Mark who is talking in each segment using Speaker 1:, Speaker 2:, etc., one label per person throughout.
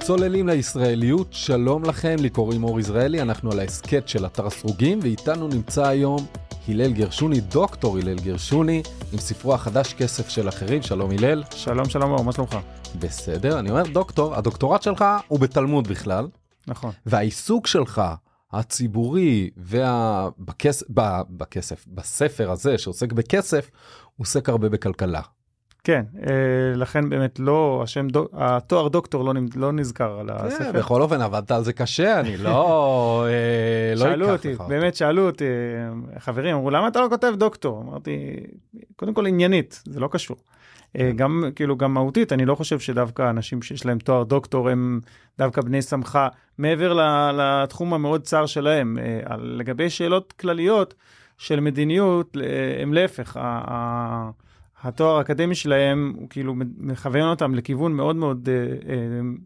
Speaker 1: צוללים לישראליות, שלום לכם, לי קוראים אור יזרעאלי, אנחנו על ההסכת של אתר סרוגים, ואיתנו נמצא היום הלל גרשוני, דוקטור הלל גרשוני, עם ספרו החדש כסף של אחרים, שלום הלל. שלום, שלום אור, מה שלומך? בסדר, אני אומר דוקטור, הדוקטורט שלך הוא בתלמוד בכלל. נכון. והעיסוק שלך, הציבורי, וה... ב... בכסף, בספר הזה שעוסק בכסף, עוסק הרבה בכלכלה.
Speaker 2: כן, אה, לכן באמת לא, השם, דוק, התואר דוקטור לא, לא נזכר על כן, הספר. כן, בכל אופן עבדת על זה קשה, אני לא, אה, לא אקח אותי, לך. שאלו אותי, באמת שאלו אותי, חברים אמרו, למה אתה לא כותב דוקטור? אמרתי, קודם כל עניינית, זה לא קשור. אה, כן. גם כאילו גם מהותית אני לא חושב שדווקא אנשים שיש להם תואר דוקטור הם דווקא בני סמכה מעבר לתחום המאוד צר שלהם אה, לגבי שאלות כלליות של מדיניות אה, הם להפך. התואר האקדמי שלהם הוא כאילו מכוון אותם לכיוון מאוד מאוד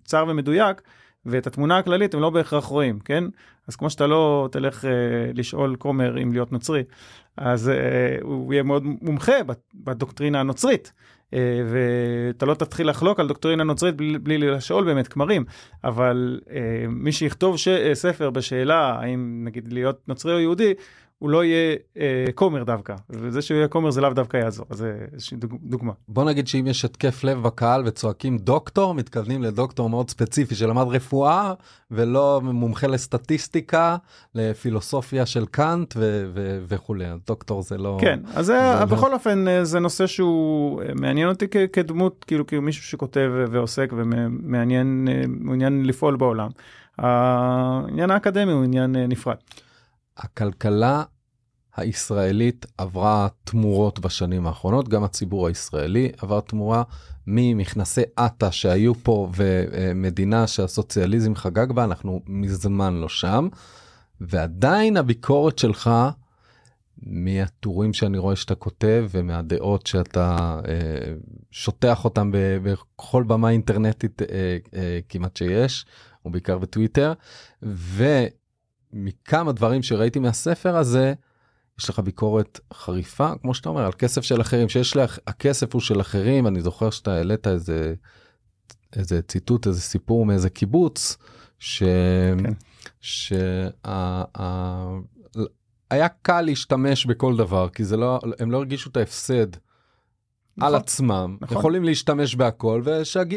Speaker 2: צר ומדויק ואת התמונה הכללית הם לא בהכרח רואים כן אז כמו שאתה לא תלך אה, לשאול כומר אם להיות נוצרי אז אה, הוא יהיה מאוד מומחה בדוקטרינה הנוצרית אה, ואתה לא תתחיל לחלוק על דוקטרינה נוצרית בלי, בלי לשאול באמת כמרים, אבל אה, מי שיכתוב ש, ספר בשאלה האם נגיד להיות נוצרי או יהודי, הוא לא יהיה אה, כומר דווקא,
Speaker 1: וזה שהוא יהיה כומר זה לאו דווקא יעזור, אז זה איזושהי דוגמה. בוא נגיד שאם יש התקף לב בקהל וצועקים דוקטור, מתכוונים לדוקטור מאוד ספציפי שלמד רפואה, ולא מומחה לסטטיסטיקה, לפילוסופיה של קאנט ו- ו- וכולי, דוקטור זה לא... כן, אז זה, זה לא- בכל
Speaker 2: לא... אופן אה, זה נושא שהוא אה, מעניין אותי כ- כדמות, כאילו כמישהו כאילו, שכותב ועוסק ומעניין אה, לפעול בעולם. העניין
Speaker 1: האקדמי הוא עניין נפרד. הכלכלה הישראלית עברה תמורות בשנים האחרונות, גם הציבור הישראלי עבר תמורה ממכנסי עטה שהיו פה ומדינה שהסוציאליזם חגג בה, אנחנו מזמן לא שם. ועדיין הביקורת שלך מהטורים שאני רואה שאתה כותב ומהדעות שאתה אה, שוטח אותם בכל במה אינטרנטית אה, אה, כמעט שיש, ובעיקר בטוויטר, ו... מכמה דברים שראיתי מהספר הזה, יש לך ביקורת חריפה, כמו שאתה אומר, על כסף של אחרים, שיש לך, הכסף הוא של אחרים, אני זוכר שאתה העלית איזה, איזה ציטוט, איזה סיפור מאיזה קיבוץ, ש... כן. ה... היה קל להשתמש בכל דבר, כי זה לא, הם לא הרגישו את ההפסד. נכון, על עצמם נכון. יכולים להשתמש בהכל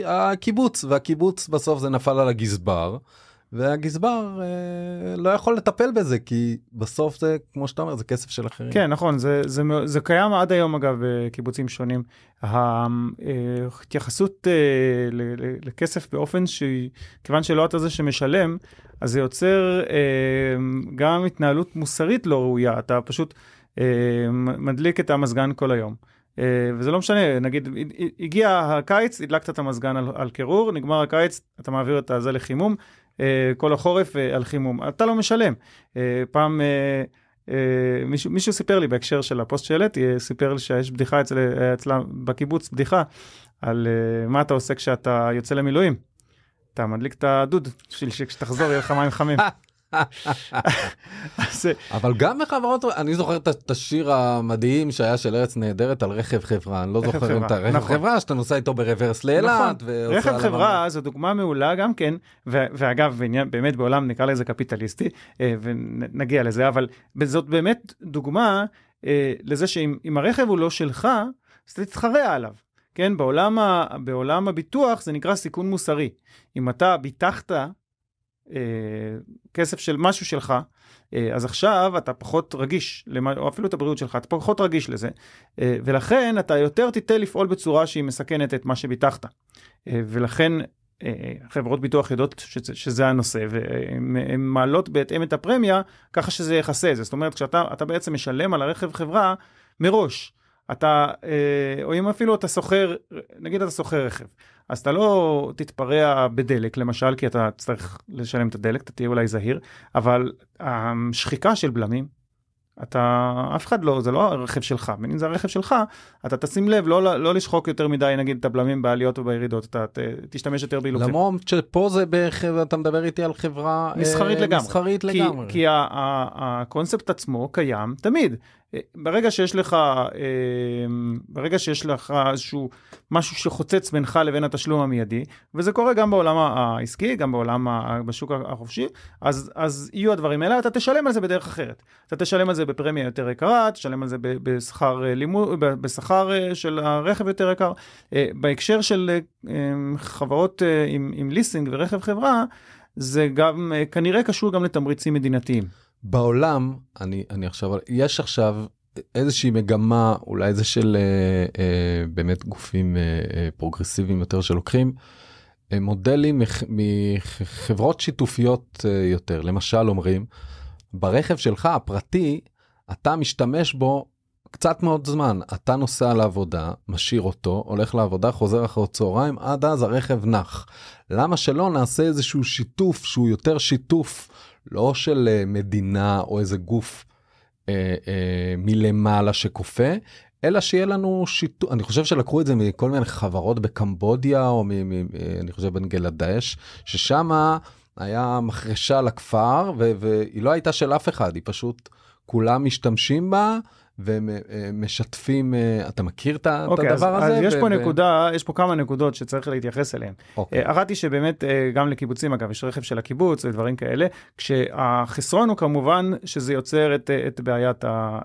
Speaker 1: והקיבוץ, והקיבוץ בסוף זה נפל על הגזבר והגזבר אה, לא יכול לטפל בזה, כי בסוף זה, כמו שאתה אומר, זה כסף של אחרים. כן,
Speaker 2: נכון, זה, זה, זה, זה קיים עד היום, אגב, בקיבוצים שונים. ההתייחסות אה, אה לכסף באופן ש... כיוון שלא אתה זה שמשלם, אז זה יוצר אה, גם התנהלות מוסרית לא ראויה. אתה פשוט אה, מדליק את המזגן כל היום. Uh, וזה לא משנה, נגיד, הגיע הקיץ, הדלקת את המזגן על, על קירור, נגמר הקיץ, אתה מעביר את הזה לחימום, אה, כל החורף אה, על חימום. אתה לא משלם. אה, פעם... Uh, מישהו, מישהו סיפר לי בהקשר של הפוסט שהעליתי, סיפר לי שיש בדיחה אצל, אצלם בקיבוץ, בדיחה על uh, מה אתה עושה כשאתה יוצא למילואים. אתה מדליק את הדוד, בשביל שכשתחזור יהיה לך מים חמים. אה,
Speaker 1: אבל גם בחברות, אני זוכר את השיר המדהים שהיה של ארץ נהדרת על רכב חברה, אני לא זוכר אם אתה רכב נכון. חברה, שאתה נוסע איתו ברוורס לאילת. נכון. רכב חברה זו דוגמה
Speaker 2: מעולה גם כן, ואגב,
Speaker 1: באמת בעולם נקרא לזה
Speaker 2: קפיטליסטי, אה, ונגיע לזה, אבל זאת באמת דוגמה אה, לזה שאם הרכב הוא לא שלך, אז תתחרה עליו. כן, בעולם, ה, בעולם הביטוח זה נקרא סיכון מוסרי. אם אתה ביטחת אה, כסף של משהו שלך, אה, אז עכשיו אתה פחות רגיש, למה, או אפילו את הבריאות שלך, אתה פחות רגיש לזה, אה, ולכן אתה יותר תיטה לפעול בצורה שהיא מסכנת את מה שביטחת. אה, ולכן אה, חברות ביטוח יודעות שזה, שזה הנושא, והן מעלות בהתאם את הפרמיה ככה שזה יכסה את זה. זאת אומרת, כשאתה בעצם משלם על הרכב חברה מראש. אתה, אה, או אם אפילו אתה שוכר, נגיד אתה שוכר רכב, אז אתה לא תתפרע בדלק למשל, כי אתה צריך לשלם את הדלק, אתה תהיה אולי זהיר, אבל השחיקה של בלמים, אתה, אף אחד לא, זה לא הרכב שלך, בין אם זה הרכב שלך, אתה תשים לב לא, לא לשחוק יותר מדי נגיד את הבלמים בעליות ובירידות, אתה ת, תשתמש יותר באילוצים.
Speaker 1: למרות שפה זה בערך, אתה מדבר איתי על חברה מסחרית אה, לגמרי, מסחרית כי, לגמרי. כי, כי
Speaker 2: הקונספט עצמו קיים תמיד, אה, ברגע שיש לך, אה, ברגע שיש לך איזשהו משהו שחוצץ בינך לבין התשלום המיידי, וזה קורה גם בעולם העסקי, גם בעולם, בשוק החופשי, אז, אז יהיו הדברים האלה, אתה תשלם על זה בדרך אחרת. אתה תשלם על זה בפרמיה יותר יקרה, תשלם על זה בשכר אה, לימוד, בשכר של הרכב יותר יקר. בהקשר של חברות עם, עם ליסינג ורכב חברה, זה גם כנראה קשור גם
Speaker 1: לתמריצים מדינתיים. בעולם, אני, אני עכשיו, יש עכשיו איזושהי מגמה, אולי זה של אה, אה, באמת גופים אה, אה, פרוגרסיביים יותר שלוקחים, אה, מודלים מח, מחברות שיתופיות אה, יותר. למשל אומרים, ברכב שלך הפרטי, אתה משתמש בו קצת מאוד זמן. אתה נוסע לעבודה, משאיר אותו, הולך לעבודה, חוזר אחר הצהריים, עד אז הרכב נח. למה שלא נעשה איזשהו שיתוף שהוא יותר שיתוף לא של אה, מדינה או איזה גוף אה, אה, מלמעלה שכופה, אלא שיהיה לנו שיתוף, אני חושב שלקחו את זה מכל מיני חברות בקמבודיה, או מ... מ אני חושב בנגלדש, ששם היה מחרשה לכפר, ו, והיא לא הייתה של אף אחד, היא פשוט כולם משתמשים בה. ומשתפים, אה, אה, אה, אתה מכיר את okay, אוקיי, הדבר אז, הזה? אז יש ו- פה ו-
Speaker 2: נקודה, יש פה כמה נקודות שצריך להתייחס אליהן. Okay. אוקיי. אחת היא שבאמת, גם לקיבוצים אגב, יש רכב של הקיבוץ ודברים כאלה, כשהחסרון הוא כמובן שזה יוצר את, את בעיית ה...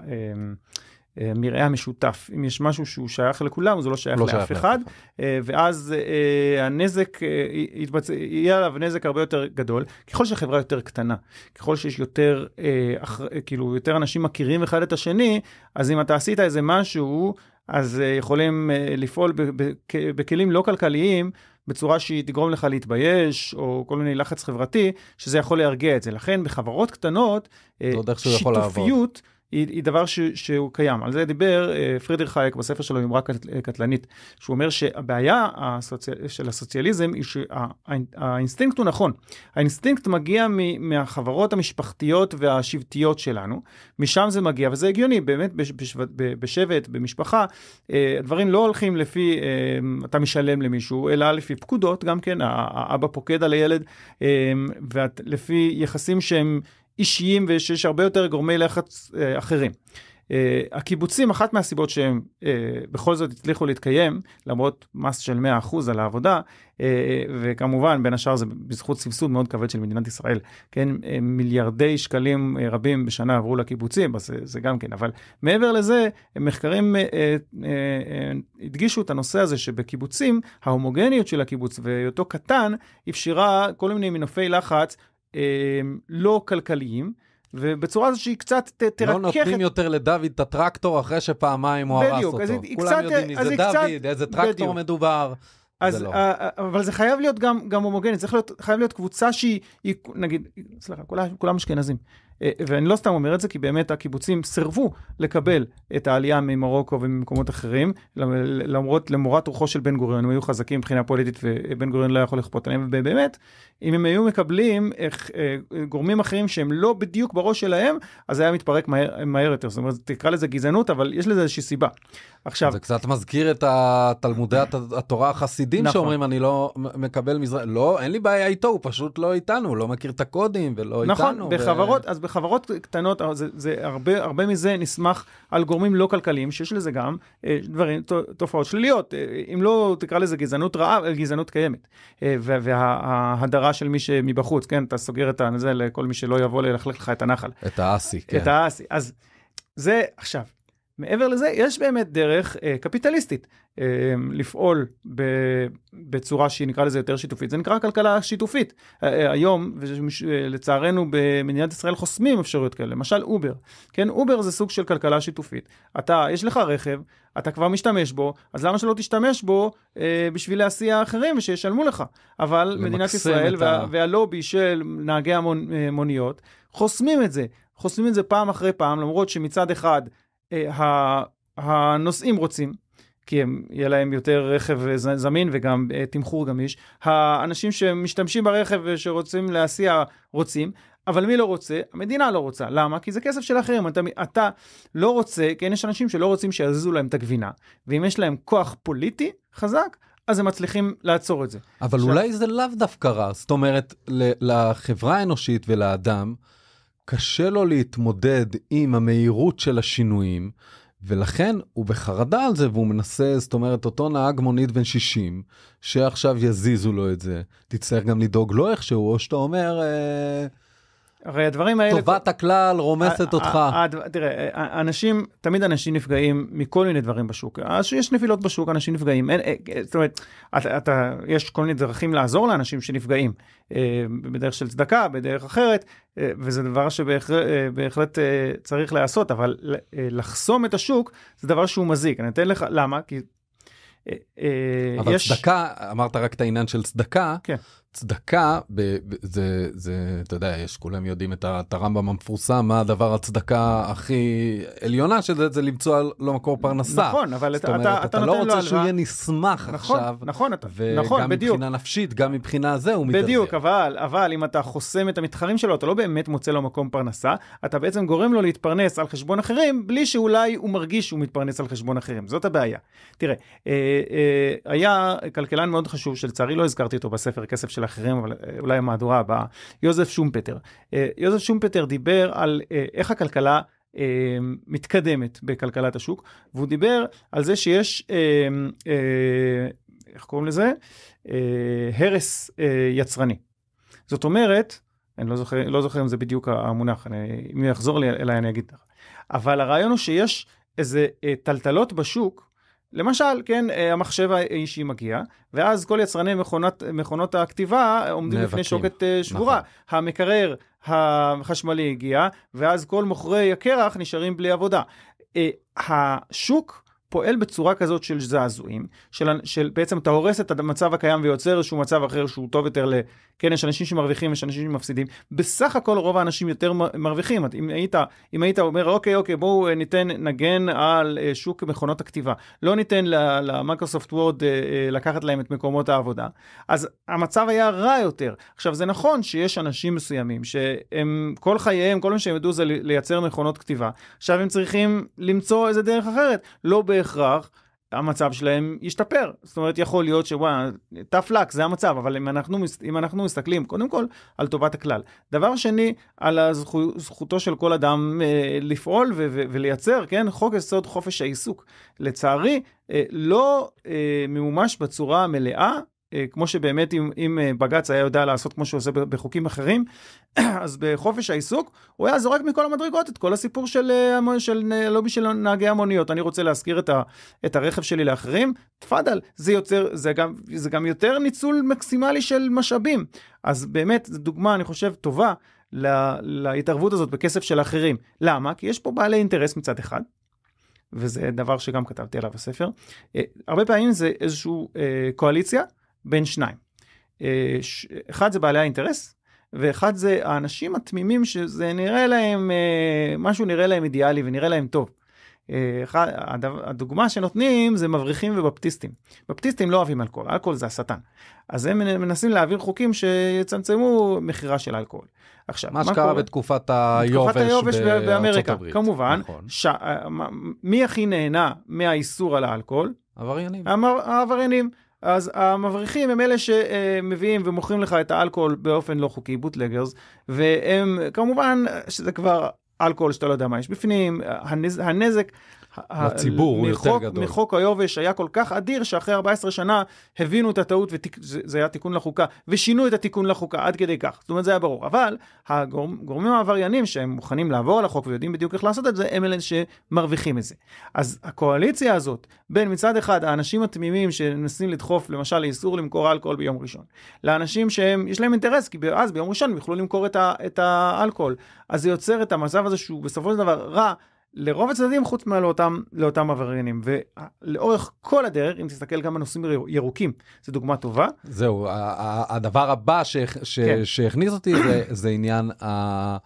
Speaker 2: המרעה אה, המשותף. אם יש משהו שהוא שייך לכולם, זה לא שייך לא לאף שייך אחד, אה, ואז אה, הנזק, יתבצ... יהיה עליו נזק הרבה יותר גדול. ככל שהחברה יותר קטנה, ככל שיש יותר, אח... כאילו, יותר אנשים מכירים אחד את השני, אז אם אתה עשית איזה משהו, אז יכולים לפעול בכלים לא כלכליים בצורה שהיא תגרום לך להתבייש, או כל מיני לחץ חברתי, שזה יכול להרגיע את זה. לכן בחברות קטנות, שיתופיות היא, היא דבר ש, שהוא קיים. על זה דיבר אה, פרידר חייק בספר שלו, אמרה קט, אה, קטלנית, שהוא אומר שהבעיה הסוציאל, של הסוציאליזם היא שהאינסטינקט שה, הוא נכון. האינסטינקט מגיע מ, מהחברות המשפחתיות והשבטיות שלנו, משם זה מגיע, וזה הגיוני, באמת בש, בש, בש, בשבט, במשפחה, אה, הדברים לא הולכים לפי אה, אתה משלם למישהו, אלא לפי פקודות, גם כן, האבא פוקד על הילד, אה, ולפי יחסים שהם... אישיים ושיש הרבה יותר גורמי לחץ אה, אחרים. אה, הקיבוצים, אחת מהסיבות שהם אה, בכל זאת הצליחו להתקיים, למרות מס של 100% על העבודה, אה, וכמובן, בין השאר זה בזכות סבסוד מאוד כבד של מדינת ישראל, כן, אה, מיליארדי שקלים אה, רבים בשנה עברו לקיבוצים, אז זה, זה גם כן, אבל מעבר לזה, מחקרים אה, אה, אה, הדגישו את הנושא הזה שבקיבוצים, ההומוגניות של הקיבוץ והיותו קטן, אפשרה כל מיני מנופי לחץ. אמ, לא
Speaker 1: כלכליים. ובצורה הזאת שהיא קצת ת, תרכך... לא נותנים את... יותר לדוד את הטרקטור אחרי שפעמיים הוא הרס אותו. בדיוק, אז היא כולם יודעים מי זה דוד, קצת... איזה טרקטור בדיוק. מדובר. אז, לא. אה,
Speaker 2: אה, אבל זה חייב להיות גם, גם הומוגני, זה חייב להיות, חייב להיות קבוצה שהיא, היא, נגיד, סליחה, כולם אשכנזים. אה, ואני לא סתם אומר את זה, כי באמת הקיבוצים סירבו לקבל את העלייה ממרוקו וממקומות אחרים, למרות, למורת רוחו של בן גוריון, הם היו חזקים מבחינה פוליטית ובן גוריון לא יכול לכפות עליהם, ובאמת, אם הם היו מקבלים איך, אה, אה, גורמים אחרים שהם לא בדיוק בראש שלהם, אז זה היה מתפרק מהר, מהר יותר. זאת אומרת, תקרא לזה גזענות, אבל יש
Speaker 1: לזה איזושהי סיבה. עכשיו... זה קצת מזכיר את תלמודי התורה החסידים נכון. שאומרים, אני לא מקבל מזרח... לא, אין לי בעיה איתו, הוא פשוט לא איתנו, הוא לא מכיר את הקודים ולא נכון, איתנו. נכון, בחברות, ו... אז בחברות קטנות, אה, זה, זה הרבה, הרבה מזה נסמך על גורמים לא
Speaker 2: כלכליים, שיש לזה גם אה, דברים, תופעות שליליות, אה, אם לא תקרא לזה גזענות רעה, גזענות קיימת. וההדרה של מי שמבחוץ, כן, אתה סוגר את זה לכל מי שלא יבוא ללכלך לך את
Speaker 1: הנחל. את האסי, כן. את
Speaker 2: האסי, אז זה, עכשיו, מעבר לזה, יש באמת דרך אה, קפיטליסטית אה, לפעול ב, בצורה שהיא נקרא לזה יותר שיתופית. זה נקרא כלכלה שיתופית. אה, אה, היום, אה, לצערנו במדינת ישראל חוסמים אפשרויות כאלה, למשל אובר. כן, אובר זה סוג של כלכלה שיתופית. אתה, יש לך רכב, אתה כבר משתמש בו, אז למה שלא תשתמש בו אה, בשביל להסיע אחרים ושישלמו לך? אבל מדינת ישראל וה, והלובי של נהגי המוניות המונ, אה, חוסמים את זה. חוסמים את זה פעם אחרי פעם, למרות שמצד אחד אה, הנוסעים רוצים, כי הם, יהיה להם יותר רכב אה, זמין וגם אה, תמחור גמיש. האנשים שמשתמשים ברכב ושרוצים להסיע רוצים, אבל מי לא רוצה? המדינה לא רוצה. למה? כי זה כסף של אחרים. אתה, אתה לא רוצה, כן, יש אנשים שלא רוצים שיזזו להם את הגבינה. ואם יש להם כוח פוליטי חזק, אז הם מצליחים לעצור את זה. אבל עכשיו... אולי זה
Speaker 1: לאו דווקא רע. זאת אומרת, לחברה האנושית ולאדם, קשה לו להתמודד עם המהירות של השינויים, ולכן הוא בחרדה על זה והוא מנסה, זאת אומרת, אותו נהג מונית בן 60, שעכשיו יזיזו לו את זה, תצטרך גם לדאוג לו איכשהו, או שאתה אומר, אה,
Speaker 2: הרי הדברים האלה... טובת הכלל רומסת אותך. תראה, אנשים, תמיד אנשים נפגעים מכל מיני דברים בשוק. אז יש נפילות בשוק, אנשים נפגעים. אה, אה, זאת אומרת, אתה, יש כל מיני דרכים לעזור לאנשים שנפגעים. אה, בדרך של צדקה, בדרך אחרת, וזה דבר שבהחלט צריך להיעשות, אבל לחסום את השוק זה דבר שהוא מזיק. אני אתן לך, למה? כי אבל
Speaker 1: צדקה, אמרת רק את העניין של צדקה, כן. הצדקה, ב, ב, זה, זה, אתה יודע, יש, כולם יודעים את, הרמב"ם המפורסם, מה הדבר הצדקה הכי עליונה של זה, זה למצוא לא מקור פרנסה. נכון, אבל אתה, אומרת, אתה, אתה, אתה, לא רוצה לו שהוא יהיה נשמח נכון, עכשיו, נכון, אתה, נכון, בדיוק. וגם
Speaker 2: מבחינה נפשית, גם מבחינה זה הוא מתעזר. בדיוק, אבל, אבל אם אתה חוסם את המתחרים שלו, אתה לא באמת מוצא לו מקום פרנסה, אתה בעצם גורם לו להתפרנס על חשבון אחרים, בלי שאולי הוא מרגיש שהוא מתפרנס על חשבון אחרים, זאת הבעיה. תראה, אה, אה, היה כלכלן מאוד חשוב, שלצערי לא הזכרתי אותו בספר, כסף של של אחרים, אבל אה, אולי המהדורה הבאה, יוזף שומפטר. אה, יוזף שומפטר דיבר על אה, איך הכלכלה מתקדמת בכלכלת השוק, והוא דיבר על זה שיש, איך קוראים לזה? הרס יצרני. זאת אומרת, אני לא זוכר, לא זוכר אם זה בדיוק המונח, אני, אם יחזור אליי אני אגיד לך. אבל הרעיון הוא שיש איזה טלטלות בשוק, למשל, כן, אה, המחשב האישי מגיע, ואז כל יצרני מכונות, מכונות הכתיבה אה, עומדים נאבקים. לפני שוקת אה, נכון. שבורה. נכון. המקרר החשמלי הגיע, ואז כל מוכרי הקרח נשארים בלי עבודה. השוק פועל בצורה כזאת של זעזועים, של, של בעצם אתה הורס את המצב הקיים ויוצר איזשהו מצב אחר שהוא טוב יותר ל... כן, יש אנשים שמרוויחים, יש אנשים שמפסידים. בסך הכל רוב האנשים יותר מרוויחים. אם היית, אם היית אומר, אוקיי, אוקיי, בואו אה, ניתן, נגן על אה, שוק מכונות הכתיבה. לא ניתן למיקרוסופט וורד אה, לקחת להם את מקומות העבודה. אז המצב היה רע יותר. עכשיו, זה נכון שיש אנשים מסוימים שהם כל חייהם, כל מה שהם ידעו זה לייצר מכונות כתיבה. עכשיו הם צריכים למצוא איזה דרך אחרת. לא בהכרח המצב שלהם ישתפר. זאת אומרת, יכול להיות שוואי, tough luck, זה המצב, אבל אם אנחנו, אם אנחנו מסתכלים קודם כל על טובת הכלל. דבר שני, על הזכו, זכותו של כל אדם אה, לפעול ו- ו- ולייצר, כן, חוק יסוד חופש העיסוק. לצערי, אה, לא אה, ממומש בצורה המלאה אה, כמו שבאמת אם, אם אה, בג"ץ היה יודע לעשות כמו שהוא עושה בחוקים אחרים, אז בחופש העיסוק הוא היה זורק מכל המדרגות את כל הסיפור של, אה, של של הלובי של נהגי המוניות. אני רוצה להזכיר את, ה, את הרכב שלי לאחרים, תפאדל, זה, יוצר, זה, גם, זה גם יותר ניצול מקסימלי של משאבים. אז באמת, זו דוגמה, אני חושב, טובה לה, להתערבות הזאת בכסף של אחרים. למה? כי יש פה בעלי אינטרס מצד אחד, וזה דבר שגם כתבתי עליו בספר. Uh, הרבה פעמים זה איזושהי uh, קואליציה. בין שניים. אה, אחד זה בעלי האינטרס, ואחד זה האנשים התמימים שזה נראה להם, אה, משהו נראה להם אידיאלי ונראה להם טוב. אה, אחד, הדוגמה שנותנים זה מבריחים ובפטיסטים. בפטיסטים לא אוהבים אלכוהול, אלכוהול זה השטן. אז הם מנסים להעביר חוקים שיצמצמו מכירה של אלכוהול. עכשיו, מה שקרה בתקופת
Speaker 1: היובש, בתקופת היובש ב- בארצות באמריקה, הברית. כמובן, נכון.
Speaker 2: ש... מי הכי נהנה מהאיסור על האלכוהול? עבריינים. העבריינים. אז המבריחים הם אלה שמביאים ומוכרים לך את האלכוהול באופן לא חוקי, בוטלגרס, והם כמובן שזה כבר אלכוהול שאתה לא יודע מה יש בפנים, הנז, הנזק לציבור הוא יותר גדול. מחוק היובש היה כל כך אדיר, שאחרי 14 שנה הבינו את הטעות, וזה היה תיקון לחוקה, ושינו את התיקון לחוקה עד כדי כך. זאת אומרת, זה היה ברור. אבל הגורמים העבריינים שהם מוכנים לעבור על החוק ויודעים בדיוק איך לעשות את זה, הם אלה שמרוויחים את זה. אז הקואליציה הזאת, בין מצד אחד האנשים התמימים שמנסים לדחוף, למשל, לאיסור למכור אלכוהול ביום ראשון, לאנשים שהם, יש להם אינטרס, כי אז ביום ראשון הם יוכלו למכור את, ה, את האלכוהול. אז זה יוצר את המצב הזה שהוא בסופו של דבר רע. לרוב הצדדים חוץ מלאותם לאותם עבריינים ולאורך כל הדרך אם תסתכל גם בנושאים ירוקים זו דוגמה טובה.
Speaker 1: זהו הדבר הבא ש, ש, כן. שהכניס אותי זה, זה עניין ה,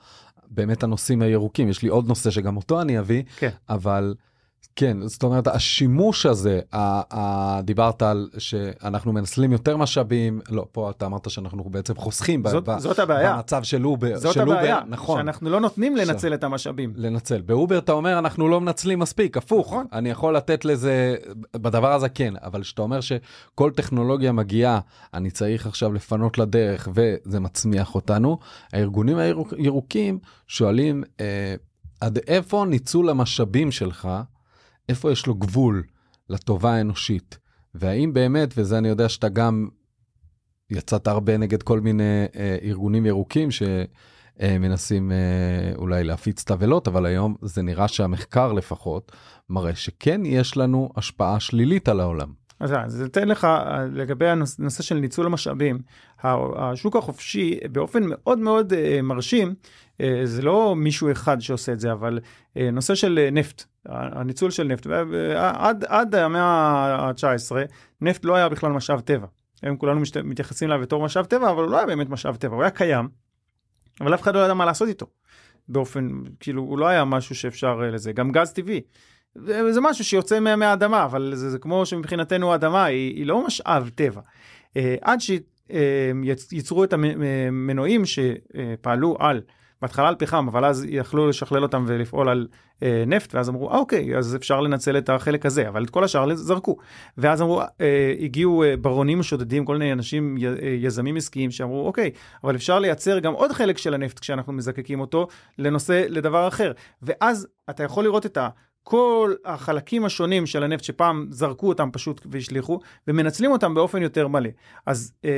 Speaker 1: באמת הנושאים הירוקים יש לי עוד נושא שגם אותו אני אביא כן. אבל. כן, זאת אומרת, השימוש הזה, ה, ה, דיברת על שאנחנו מנצלים יותר משאבים, לא, פה אתה אמרת שאנחנו בעצם חוסכים זאת, ב, זאת הבעיה. במצב של אובר. זאת של הבעיה, אובר, נכון. שאנחנו לא נותנים לנצל ש... את המשאבים. לנצל. באובר אתה אומר, אנחנו לא מנצלים מספיק, הפוך. נכון. אני יכול לתת לזה, בדבר הזה כן, אבל כשאתה אומר שכל טכנולוגיה מגיעה, אני צריך עכשיו לפנות לדרך, וזה מצמיח אותנו, הארגונים הירוקים שואלים, אה, עד איפה ניצול המשאבים שלך? איפה יש לו גבול לטובה האנושית? והאם באמת, וזה אני יודע שאתה גם יצאת הרבה נגד כל מיני אה, ארגונים ירוקים שמנסים אה, אה, אולי להפיץ תבלות, אבל היום זה נראה שהמחקר לפחות מראה שכן יש לנו השפעה שלילית על העולם.
Speaker 2: אז אני אה, אתן לך אה, לגבי הנושא של ניצול המשאבים. השוק החופשי באופן מאוד מאוד אה, מרשים, זה לא מישהו אחד שעושה את זה, אבל נושא של נפט. הניצול של נפט, ועד עד המאה ה-19 נפט לא היה בכלל משאב טבע. היום כולנו משת... מתייחסים אליו בתור משאב טבע, אבל הוא לא היה באמת משאב טבע, הוא היה קיים, אבל אף אחד לא ידע מה לעשות איתו. באופן, כאילו, הוא לא היה משהו שאפשר אה, לזה, גם גז טבעי. זה, זה משהו שיוצא מה, מהאדמה, אבל זה, זה כמו שמבחינתנו האדמה היא, היא לא משאב טבע. אה, עד שייצרו אה, את המנועים שפעלו על בהתחלה על פחם, אבל אז יכלו לשכלל אותם ולפעול על אה, נפט, ואז אמרו, אה, אוקיי, אז אפשר לנצל את החלק הזה, אבל את כל השאר זרקו. ואז אמרו, אה, הגיעו אה, ברונים שודדים, כל מיני אנשים, י, אה, יזמים עסקיים, שאמרו, אוקיי, אבל אפשר לייצר גם עוד חלק של הנפט כשאנחנו מזקקים אותו לנושא, לדבר אחר. ואז אתה יכול לראות את ה... כל החלקים השונים של הנפט שפעם זרקו אותם פשוט והשליכו ומנצלים אותם באופן יותר מלא. אז אה,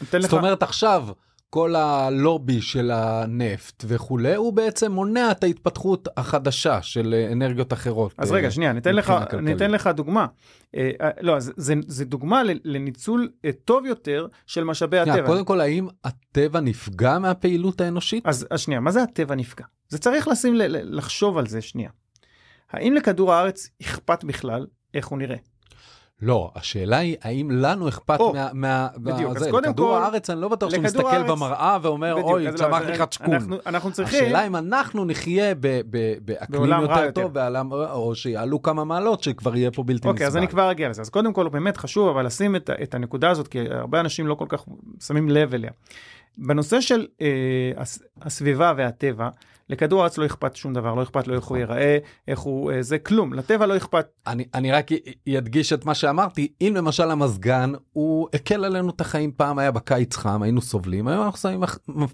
Speaker 2: נותן לך... זאת אומרת
Speaker 1: עכשיו כל הלובי של הנפט וכולי, הוא בעצם מונע את ההתפתחות החדשה של אה, אנרגיות אחרות. אז רגע, אה, שנייה, ניתן לך, ניתן
Speaker 2: לך דוגמה. אה, לא, אז זה, זה דוגמה לניצול טוב יותר של משאבי הטבע. קודם כל, האם
Speaker 1: הטבע נפגע מהפעילות האנושית? אז, אז שנייה, מה
Speaker 2: זה הטבע נפגע? זה צריך לשים, לחשוב על זה שנייה. האם לכדור הארץ אכפת בכלל איך הוא נראה?
Speaker 1: לא, השאלה היא, האם לנו אכפת או, מה...
Speaker 2: בדיוק, מה, אז זה, קודם כל... לכדור הארץ, אני לא בטוח שהוא מסתכל הארץ, במראה ואומר, בדיוק, אוי, לא, צמח לך צ'קון. אנחנו, אנחנו צריכים... השאלה אם
Speaker 1: אנחנו נחיה באקלים יותר, טוב, בעולם, או שיעלו כמה מעלות, שכבר יהיה פה בלתי
Speaker 2: נסבל. אוקיי, אז אני כבר אגיע לזה. אז קודם כל, באמת חשוב, אבל לשים את, את הנקודה הזאת, כי הרבה אנשים לא כל כך שמים לב אליה. בנושא של אה, הסביבה
Speaker 1: והטבע, לכדור הארץ לא אכפת שום דבר, לא אכפת לו איך הוא נכון. ייראה, איך הוא... אה, זה כלום, לטבע לא אכפת. אני, רק אדגיש את מה שאמרתי, אם למשל המזגן, הוא הקל עלינו את החיים, פעם היה בקיץ חם, היינו סובלים, היום אנחנו שמים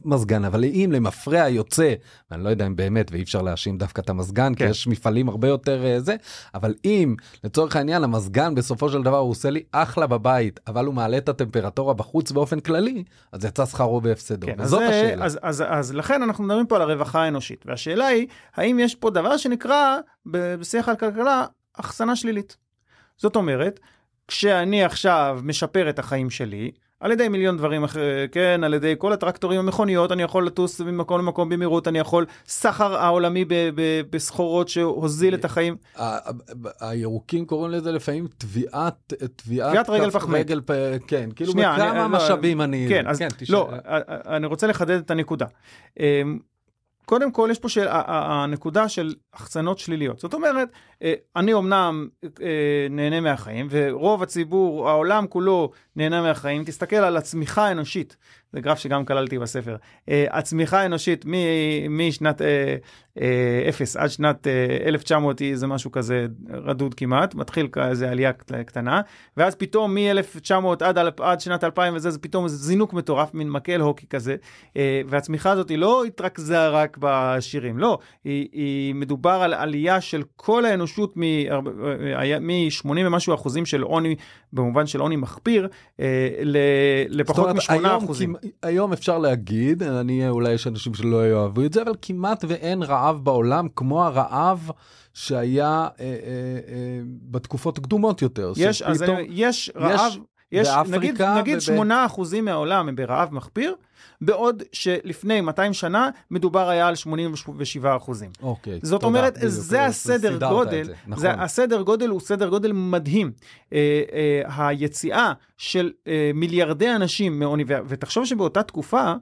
Speaker 1: מזגן, אבל אם למפרע יוצא, אני לא יודע אם באמת, ואי אפשר להאשים דווקא את המזגן, כי כן. יש מפעלים הרבה יותר אה, זה, אבל אם לצורך העניין המזגן בסופו של דבר הוא עושה לי אחלה בבית, אבל הוא מעלה את הטמפרטורה בחוץ באופן כללי, אז יצא שכרו בהפסדו. כן, אה, השאלה.
Speaker 2: אז, לכן אנחנו מדברים פה על הרווחה אנושית. והשאלה היא, האם יש פה דבר שנקרא, בשיח על כלכלה, אחסנה שלילית. זאת אומרת, כשאני עכשיו משפר את החיים שלי, על ידי מיליון דברים אחרים, כן, על ידי כל הטרקטורים המכוניות, אני יכול לטוס ממקום למקום במהירות, אני יכול, סחר העולמי בסחורות שהוזיל את החיים.
Speaker 1: הירוקים קוראים לזה לפעמים תביעת, תביעת רגל פחמית. כן, כאילו בכמה משאבים אני... כן, אז כן,
Speaker 2: לא, אני רוצה לחדד את הנקודה. אמ, קודם כל, יש פה של, הנקודה של החצנות שליליות. זאת אומרת, אה, אני אומנם אה, נהנה מהחיים, ורוב הציבור, העולם כולו נהנה מהחיים. תסתכל על הצמיחה האנושית. זה גרף שגם כללתי בספר. Uh, הצמיחה האנושית משנת uh, uh, 0 עד שנת uh, אה, 1900 היא איזה משהו כזה רדוד כמעט, מתחיל כאיזה עלייה קטנה, ואז פתאום מ-1900 עד, עד שנת 2000 וזה, זה פתאום איזה זינוק מטורף, מין מקל הוקי כזה, uh, והצמיחה הזאת היא לא התרכזה רק בשירים, לא, היא, היא מדובר על עלייה של כל האנושות מ-80 ומשהו אחוזים של עוני במובן של עוני מחפיר, אה, ל, לפחות מ-8%. היום,
Speaker 1: היום אפשר להגיד, אני אולי יש אנשים שלא יאהבו את זה, אבל כמעט ואין רעב בעולם כמו הרעב. שהיה אה, אה, אה, בתקופות קדומות יותר. יש, אז פתאום, אה, יש רעב, יש, יש באפריקה, נגיד, נגיד
Speaker 2: ובא... 8% מהעולם הם ברעב מחפיר, בעוד שלפני 200 שנה מדובר היה על 87 אחוזים.
Speaker 1: אוקיי, תודה. זאת תודה. אומרת, בדיוק, זה הסדר גודל, זה, נכון. זה,
Speaker 2: הסדר גודל הוא סדר גודל מדהים. אה, אה, היציאה של אה, מיליארדי אנשים מאוניברסיטה, ותחשוב שבאותה תקופה, אה,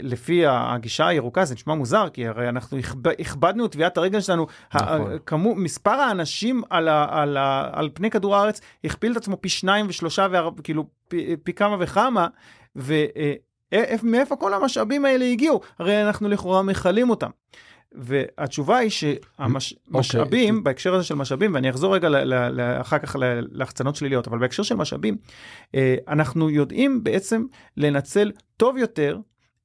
Speaker 2: לפי הגישה הירוקה, זה נשמע מוזר, כי הרי אנחנו הכבדנו את טביעת הרגל שלנו, נכון. הכמו, מספר האנשים על, ה, על, ה, על ה, על פני כדור הארץ הכפיל את עצמו פי שניים ושלושה, והר, כאילו פי, פי כמה וכמה, ו... אה, מאיפה כל המשאבים האלה הגיעו? הרי אנחנו לכאורה מכלים אותם. והתשובה היא שהמשאבים, אוקיי, אוקיי. okay. בהקשר הזה של משאבים, ואני אחזור רגע אחר כך להחצנות שליליות, אבל בהקשר של משאבים, אה, אנחנו יודעים בעצם לנצל טוב יותר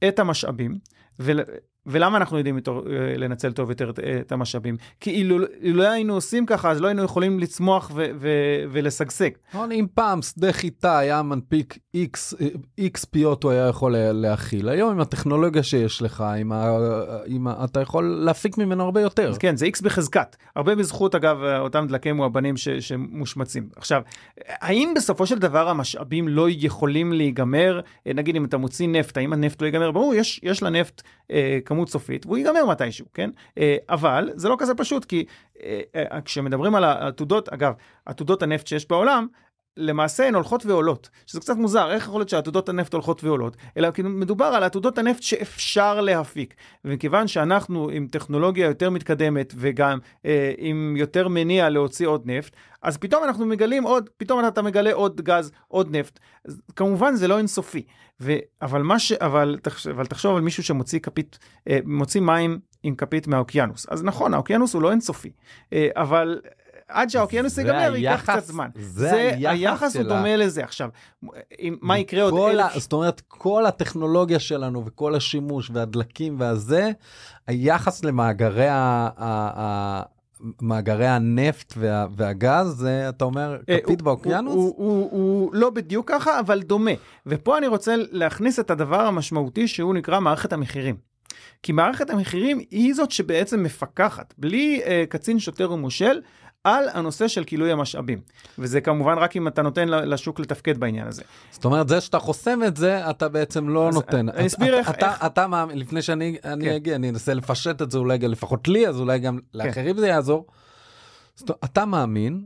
Speaker 2: את המשאבים, ול, ולמה אנחנו יודעים יותר, אה, לנצל טוב יותר אה, את המשאבים? כי לא, אילו לא היינו עושים ככה, אז לא היינו יכולים לצמוח ו- ו- ולשגשג.
Speaker 1: נכון, אם פעם שדה חיטה היה מנפיק X, אה, X פיות הוא היה יכול להכיל, היום עם הטכנולוגיה שיש לך, עם ה, עם ה, אתה יכול להפיק ממנו הרבה יותר. אז כן, זה X בחזקת. הרבה בזכות, אגב, אותם דלקי מואבנים
Speaker 2: ש- שמושמצים. עכשיו, האם בסופו של דבר המשאבים לא יכולים להיגמר? נגיד אם אתה מוציא נפט, האם הנפט לא ייגמר? ברור, יש, יש לנפט, כמות סופית, והוא ייגמר מתישהו, כן? אה, אבל זה לא כזה פשוט, כי אה, אה, כשמדברים על העתודות, אגב, עתודות הנפט שיש בעולם, למעשה הן הולכות ועולות, שזה קצת מוזר, איך יכול להיות שעתודות הנפט הולכות ועולות, אלא כי כאילו מדובר על עתודות הנפט שאפשר להפיק. ומכיוון שאנחנו עם טכנולוגיה יותר מתקדמת וגם אה, עם יותר מניע להוציא עוד נפט, אז פתאום אנחנו מגלים עוד, פתאום אתה מגלה עוד גז, עוד נפט. אז, כמובן זה לא אינסופי, ו, אבל, ש, אבל, תחשב, אבל תחשוב על מישהו שמוציא כפית, אה, מוציא מים עם כפית מהאוקיינוס. אז נכון, האוקיינוס הוא לא אינסופי, אה, אבל עד שהאוקיינוס ייגמר ייקח קצת זמן. זה, זה היחס, היחס הוא דומה לזה. עכשיו, עם, מה יקרה עוד אלף... ה... זאת
Speaker 1: אומרת, כל הטכנולוגיה שלנו וכל השימוש והדלקים והזה, היחס למאגרי ה... ה... ה... מאגרי הנפט וה, והגז, זה, אתה אומר, כפית אה, באוקיינוס? הוא, הוא, הוא, הוא לא בדיוק ככה, אבל דומה. ופה
Speaker 2: אני רוצה להכניס את הדבר המשמעותי שהוא נקרא מערכת המחירים. כי מערכת המחירים היא זאת שבעצם מפקחת. בלי אה, קצין, שוטר ומושל, על הנושא של
Speaker 1: כילוי המשאבים. וזה כמובן רק אם אתה נותן לשוק לתפקד בעניין הזה. זאת אומרת, זה שאתה חוסם את זה, אתה בעצם לא נותן. אני אסביר איך... אתה, איך... אתה אתה מה, לפני שאני כן. אני אגיע, אני אנסה לפשט את זה אולי גם לפחות לי, אז אולי גם כן. לאחרים זה יעזור. זאת, אומרת, אתה מאמין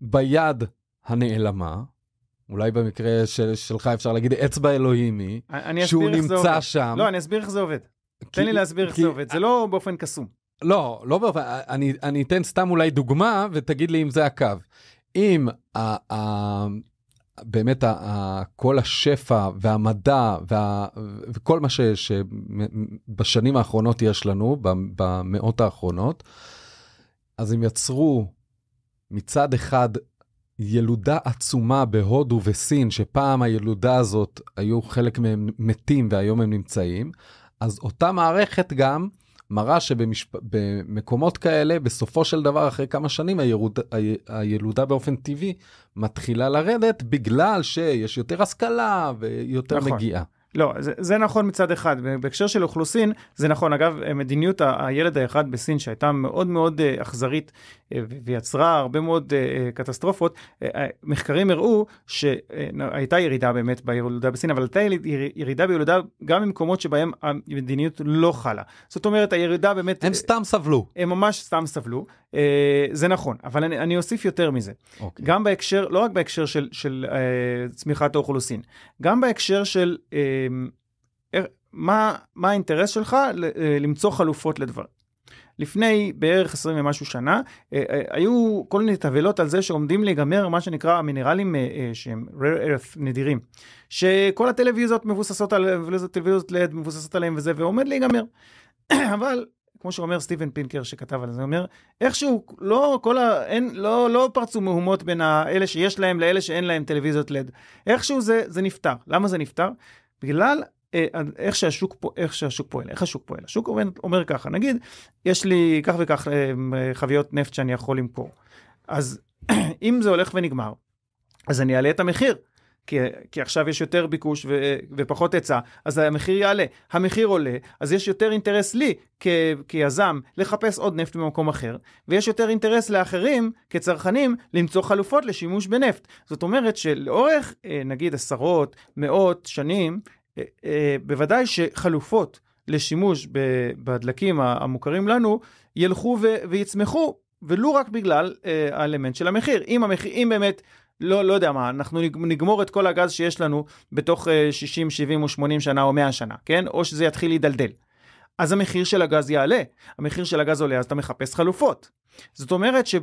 Speaker 1: ביד הנעלמה, אולי במקרה של, שלך אפשר להגיד אצבע אלוהימי, שהוא נמצא שם. לא, אני
Speaker 2: אסביר איך זה עובד. כי, תן לי להסביר כי, איך זה עובד, זה אה- לא באופן קסום.
Speaker 1: לא, לא, אני, אני אתן סתם אולי דוגמה ותגיד לי אם זה הקו. אם ה, ה, באמת ה, ה, כל השפע והמדע וה, וכל מה ש, שבשנים האחרונות יש לנו, במאות האחרונות, אז הם יצרו מצד אחד ילודה עצומה בהודו וסין, שפעם הילודה הזאת היו חלק מהם מתים והיום הם נמצאים, אז אותה מערכת גם מראה שבמקומות שבמשפ... כאלה, בסופו של דבר, אחרי כמה שנים, הירוד, ה... הילודה באופן טבעי מתחילה לרדת, בגלל שיש יותר השכלה ויותר נכון. מגיעה. לא, זה,
Speaker 2: זה נכון מצד אחד, בהקשר של אוכלוסין, זה נכון. אגב, מדיניות הילד האחד בסין, שהייתה מאוד מאוד אה, אכזרית אה, ויצרה הרבה מאוד אה, אה, קטסטרופות, מחקרים הראו שהייתה ירידה באמת בילודה בסין, אבל הייתה ירידה בילודה גם במקומות שבהם המדיניות לא חלה. זאת אומרת, הירידה באמת... הם סתם סבלו. הם ממש סתם סבלו, זה נכון, אבל אני, אני אוסיף יותר מזה. Okay. אוקיי. גם בהקשר, לא רק בהקשר של, של של צמיחת האוכלוסין, גם בהקשר של... מה, מה האינטרס שלך למצוא חלופות לדבר, לפני בערך 20 ומשהו שנה, אה, אה, היו כל מיני תבלות על זה שעומדים להיגמר מה שנקרא המינרלים אה, שהם rare earth נדירים, שכל הטלוויזיות מבוססות עליהם, טלוויזיות לד מבוססות עליהם וזה, ועומד להיגמר. אבל כמו שאומר סטיבן פינקר שכתב על זה, אומר, איכשהו לא, כל ה... אין, לא, לא פרצו מהומות בין אלה שיש להם לאלה שאין להם טלוויזיות לד. איכשהו זה, זה נפתר. למה זה נפתר? בגלל אה, איך שהשוק, איך שהשוק פועל, איך השוק פועל. השוק אומר, אומר ככה, נגיד, יש לי כך וכך אה, אה, חביות נפט שאני יכול למכור. אז אם זה הולך ונגמר, אז אני אעלה את המחיר. כי, כי עכשיו יש יותר ביקוש ו, ופחות היצע, אז המחיר יעלה. המחיר עולה, אז יש יותר אינטרס לי כ, כיזם לחפש עוד נפט במקום אחר, ויש יותר אינטרס לאחרים כצרכנים למצוא חלופות לשימוש בנפט. זאת אומרת שלאורך נגיד עשרות, מאות שנים, אה, אה, בוודאי שחלופות לשימוש בדלקים המוכרים לנו ילכו ויצמחו, ולו רק בגלל אה, האלמנט של המחיר. אם, המח... אם באמת לא, לא יודע מה, אנחנו נגמור את כל הגז שיש לנו בתוך 60, 70 או 80 שנה או 100 שנה, כן? או שזה יתחיל להידלדל. אז המחיר של הגז יעלה. המחיר של הגז עולה, אז אתה מחפש חלופות. זאת אומרת ש...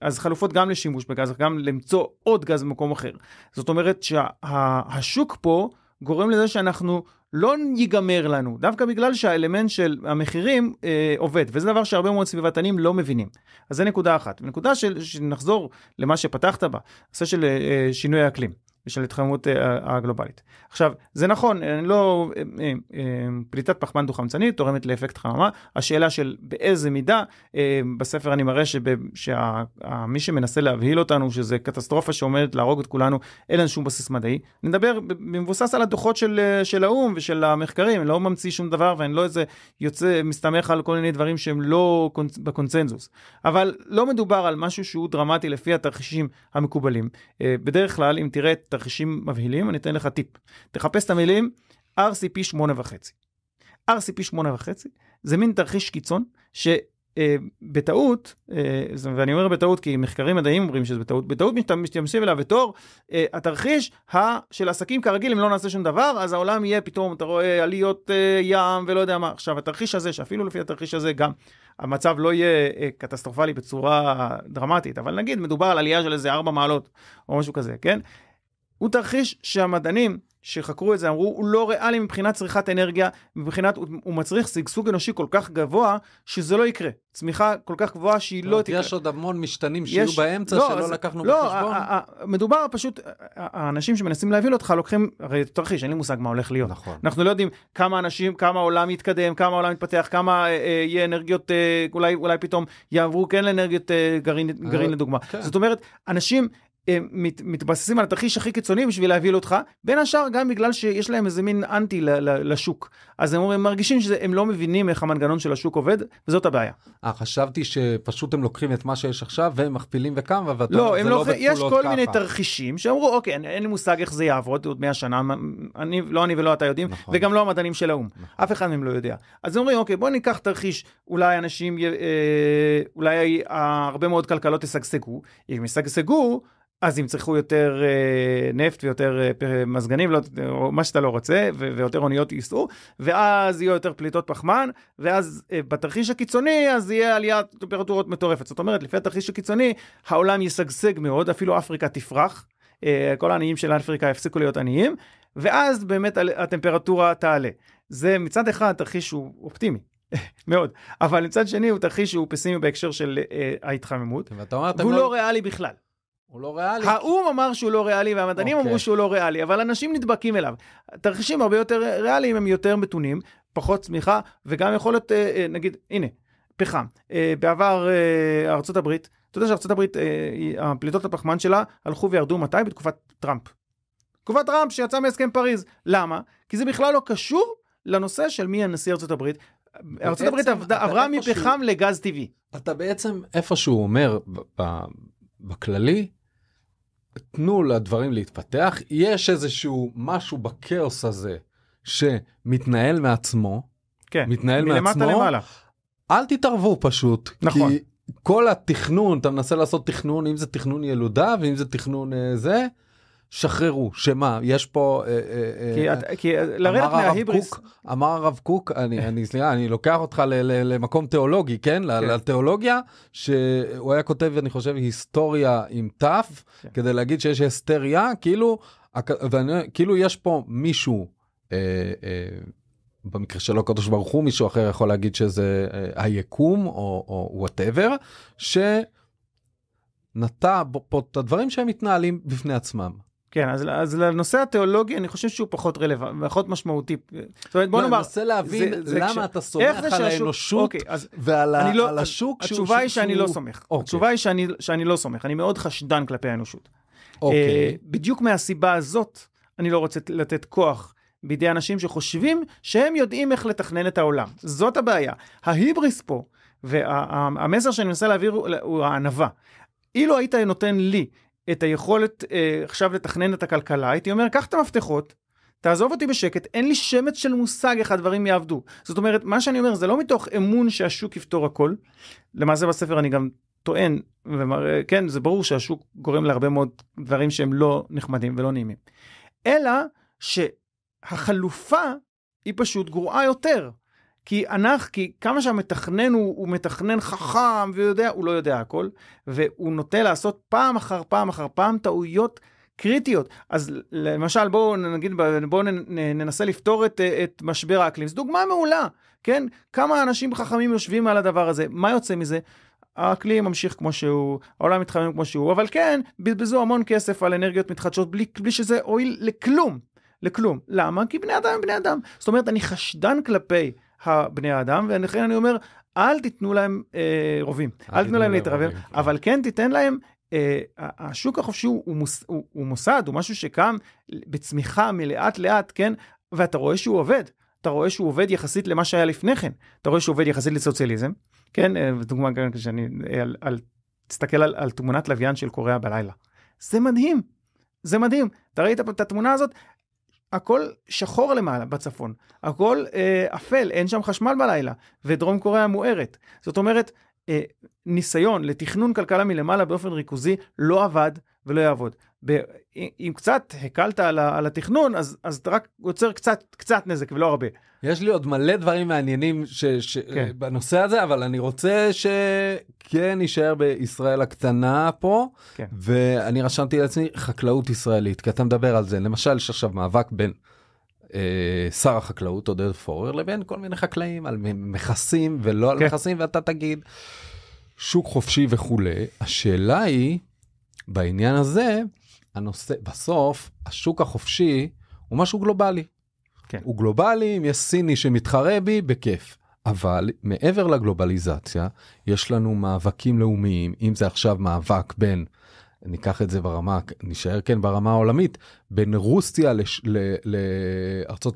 Speaker 2: אז חלופות גם לשימוש בגז, גם למצוא עוד גז במקום אחר. זאת אומרת שהשוק שה... פה... גורם לזה שאנחנו לא ייגמר לנו, דווקא בגלל שהאלמנט של המחירים אה, עובד, וזה דבר שהרבה מאוד סביבתנים לא מבינים. אז זה נקודה אחת. נקודה של, שנחזור למה שפתחת בה, נושא של אה, אה, שינוי האקלים. ושל התחממות אה, הגלובלית. עכשיו, זה נכון, לא, אה, אה, פליטת פחמן דו-חמצני תורמת לאפקט חממה, השאלה של באיזה מידה, בספר אני מראה שמי שמנסה להבהיל אותנו שזה קטסטרופה שעומדת להרוג את כולנו, אין לנו שום בסיס מדעי. נדבר במבוסס על הדוחות של, של האו"ם ושל המחקרים, אני לא ממציא שום דבר ואני לא איזה יוצא, מסתמך על כל מיני דברים שהם לא בקונצנזוס. אבל לא מדובר על משהו שהוא דרמטי לפי התרחישים המקובלים. בדרך כלל, אם תראה את תרחישים מבהילים, אני אתן לך טיפ. תחפש את המילים RCP 8.5. RCP 8.5 זה מין תרחיש קיצון שבטעות, אה, אה, ואני אומר בטעות כי מחקרים מדעיים אומרים שזה בטעות, בטעות משתמשים אליו בתור אה, התרחיש ה- של עסקים כרגיל אם לא נעשה שום דבר אז העולם יהיה פתאום אתה רואה עליות אה, ים ולא יודע מה. עכשיו התרחיש הזה שאפילו לפי התרחיש הזה גם המצב לא יהיה אה, קטסטרופלי בצורה דרמטית אבל נגיד מדובר על עלייה של איזה 4 מעלות או משהו כזה כן הוא תרחיש שהמדענים שחקרו את זה אמרו, הוא לא ריאלי מבחינת צריכת אנרגיה, מבחינת, הוא מצריך שגשוג אנושי כל כך גבוה, שזה לא יקרה. צמיחה כל כך גבוהה שהיא לא תקרה. יש עוד המון משתנים שיהיו יש... באמצע לא, שלא אז... לקחנו לא, בחשבון. לא, מדובר פשוט, האנשים שמנסים להבין אותך לוקחים, הרי תרחיש, אין לי מושג מה הולך להיות. נכון. אנחנו לא יודעים כמה אנשים, כמה העולם יתקדם, כמה העולם יתפתח, כמה אה, אה, יהיה אנרגיות, אה, אולי, אולי פתאום יעברו כן לאנרגיות אה, גרעין, אה, גרעין לדוגמה. כן. זאת אומרת, אנשים מת, מתבססים על התרחיש הכי קיצוני בשביל להבהיל אותך, בין השאר גם בגלל שיש להם איזה מין אנטי ל, ל, לשוק. אז הם, הם מרגישים שהם לא מבינים איך המנגנון של
Speaker 1: השוק עובד, וזאת הבעיה. אה, חשבתי שפשוט הם לוקחים את מה שיש עכשיו והם מכפילים וכמה, ואתה אומר, לא, זה לא, לא בכפולות ככה. יש כל מיני
Speaker 2: תרחישים שאמרו, אוקיי, אין, אין לי מושג איך זה יעבוד עוד 100 שנה, אני, לא אני ולא אתה יודעים, נכון. וגם לא המדענים של האו"ם, נכון. אף אחד מהם לא יודע. אז הם אומרים, אוקיי, בוא ניקח תרחיש, אולי אנשים, אה, אולי הרבה מאוד כלכלות ישגשגו, אם ישגשגו, אז צריכו יותר אה, נפט ויותר אה, מזגנים, לא, או מה שאתה לא רוצה, ו- ויותר אוניות ייסעו, ואז יהיו יותר פליטות פחמן, ואז אה, בתרחיש הקיצוני, אז יהיה עליית טמפרטורות מטורפת. זאת אומרת, לפי התרחיש הקיצוני, העולם ישגשג מאוד, אפילו אפריקה תפרח, אה, כל העניים של אפריקה יפסיקו להיות עניים, ואז באמת הטמפרטורה תעלה. זה מצד אחד תרחיש שהוא אופטימי, מאוד. אבל מצד שני הוא תרחיש שהוא פסימי בהקשר של אה, ההתחממות, והוא לא... לא ריאלי
Speaker 1: בכלל. הוא לא ריאלי.
Speaker 2: האו"ם אמר שהוא לא ריאלי והמדענים okay. אוקיי. אמרו שהוא לא ריאלי, אבל אנשים נדבקים אליו. תרחישים הרבה יותר ריאליים הם יותר מתונים, פחות צמיחה, וגם יכול להיות, אה, אה, נגיד, הנה, פחם. אה, בעבר ארה"ב, אתה יודע שארה"ב, הפליטות הפחמן שלה הלכו וירדו מתי? בתקופת טראמפ. תקופת טראמפ שיצא מהסכם פריז. למה? כי זה בכלל לא קשור לנושא של מי הנשיא ארה"ב. ארה"ב
Speaker 1: עברה מפחם לגז טבעי. אתה בעצם איפשהו אומר, בכללי, תנו לדברים להתפתח. יש איזשהו משהו בכאוס הזה שמתנהל מעצמו. כן, מתנהל מלמטה מעצמו, למעלה. אל תתערבו פשוט. נכון. כי כל התכנון, אתה מנסה לעשות תכנון, אם זה תכנון ילודה ואם זה תכנון אה, זה, שחררו, שמה, יש פה... כי, אה, אה, אה, כי לרדת מההיבריס... אמר הרב קוק, אני, אני, סליחה, אני לוקח אותך ל, ל, למקום תיאולוגי, כן? כן? לתיאולוגיה, שהוא היה כותב, אני חושב, היסטוריה עם ת', כן. כדי להגיד שיש היסטריה, כאילו, ואני, כאילו יש פה מישהו, אה, אה, במקרה שלו הקדוש ברוך הוא, מישהו אחר יכול להגיד שזה אה, היקום או וואטאבר, ש... נטע פה את הדברים שהם מתנהלים בפני עצמם. כן, אז, אז לנושא התיאולוגי, אני חושב שהוא
Speaker 2: פחות רלוונטי, פחות משמעותי. זאת אומרת, בוא לא, נאמר... אני מנסה להבין זה, זה למה כש... אתה סומך על האנושות אוקיי, אז
Speaker 1: ועל ה... לא, על השוק שהוא... התשובה היא שאני לא סומך.
Speaker 2: אוקיי. התשובה היא שאני, שאני לא סומך, אני מאוד חשדן כלפי האנושות. אוקיי. אה, בדיוק מהסיבה הזאת, אני לא רוצה לתת כוח בידי אנשים שחושבים שהם יודעים איך לתכנן את העולם. זאת הבעיה. ההיבריס פה, והמסר וה, שאני מנסה להעביר הוא הענווה. אילו היית נותן לי את היכולת אה, עכשיו לתכנן את הכלכלה, הייתי אומר, קח את המפתחות, תעזוב אותי בשקט, אין לי שמץ של מושג איך הדברים יעבדו. זאת אומרת, מה שאני אומר זה לא מתוך אמון שהשוק יפתור הכל, למעשה בספר אני גם טוען ומראה, כן, זה ברור שהשוק גורם להרבה מאוד דברים שהם לא נחמדים ולא נעימים. אלא שהחלופה היא פשוט גרועה יותר. כי אנחנו, כי כמה שהמתכנן הוא, הוא מתכנן חכם ויודע, הוא לא יודע הכל, והוא נוטה לעשות פעם אחר פעם אחר פעם טעויות קריטיות. אז למשל, בואו נגיד, בואו ננסה לפתור את, את משבר האקלים. זו דוגמה מעולה, כן? כמה אנשים חכמים יושבים על הדבר הזה, מה יוצא מזה? האקלים ממשיך כמו שהוא, העולם מתחמם כמו שהוא, אבל כן, בזבזו המון כסף על אנרגיות מתחדשות בלי, בלי שזה הועיל לכלום. לכלום. למה? כי בני אדם הם בני אדם. זאת אומרת, אני חשדן כלפי הבני האדם, ולכן אני אומר, אל תיתנו להם אה, רובים, אל, תיתנו להם להתרבב, כן. אבל כן תיתן להם אה, השוק החופשי הוא, הוא, הוא, הוא מוסד, הוא משהו שקם בצמיחה מלאט לאט, כן? ואתה רואה שהוא עובד. אתה רואה שהוא עובד יחסית למה שהיה לפני כן. אתה רואה שהוא עובד יחסית לסוציאליזם, כן? אה, דוגמה גם כשאני, אה, על, על, תסתכל על, על תמונת לוויין של קוריאה בלילה. זה מדהים, זה מדהים. אתה ראית את התמונה הזאת? הכל שחור למעלה בצפון, הכל אה, אפל, אין שם חשמל בלילה, ודרום קוריאה מוארת. זאת אומרת, אה, ניסיון לתכנון כלכלה מלמעלה באופן ריכוזי לא עבד ולא יעבוד. ב- אם קצת הקלת על, ה- על התכנון, אז, אז אתה
Speaker 1: רק יוצר קצת, קצת נזק ולא הרבה. יש לי עוד מלא דברים מעניינים ש, ש, כן. בנושא הזה, אבל אני רוצה שכן נשאר בישראל הקטנה פה, כן. ואני רשמתי לעצמי חקלאות ישראלית, כי אתה מדבר על זה. למשל, יש עכשיו מאבק בין אה, שר החקלאות עודד פורר לבין כל מיני חקלאים על מכסים ולא על כן. מכסים, ואתה תגיד שוק חופשי וכולי. השאלה היא, בעניין הזה, הנושא, בסוף, השוק החופשי הוא משהו גלובלי. כן. הוא גלובלי, אם יש סיני שמתחרה בי, בכיף. אבל מעבר לגלובליזציה, יש לנו מאבקים לאומיים, אם זה עכשיו מאבק בין, ניקח את זה ברמה, נשאר כן ברמה העולמית, בין רוסיה לש, ל,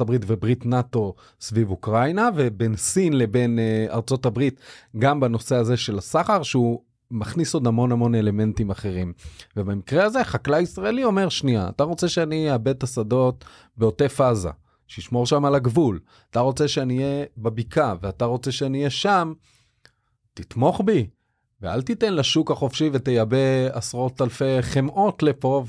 Speaker 1: הברית וברית נאטו סביב אוקראינה, ובין סין לבין אה, ארצות הברית, גם בנושא הזה של הסחר, שהוא מכניס עוד המון המון אלמנטים אחרים. ובמקרה הזה חקלאי ישראלי אומר, שנייה, אתה רוצה שאני אאבד את השדות בעוטף עזה. שישמור שם על הגבול. אתה רוצה שאני אהיה בבקעה ואתה רוצה שאני אהיה שם, תתמוך בי. ואל תיתן לשוק החופשי ותייבא עשרות אלפי חמאות לפה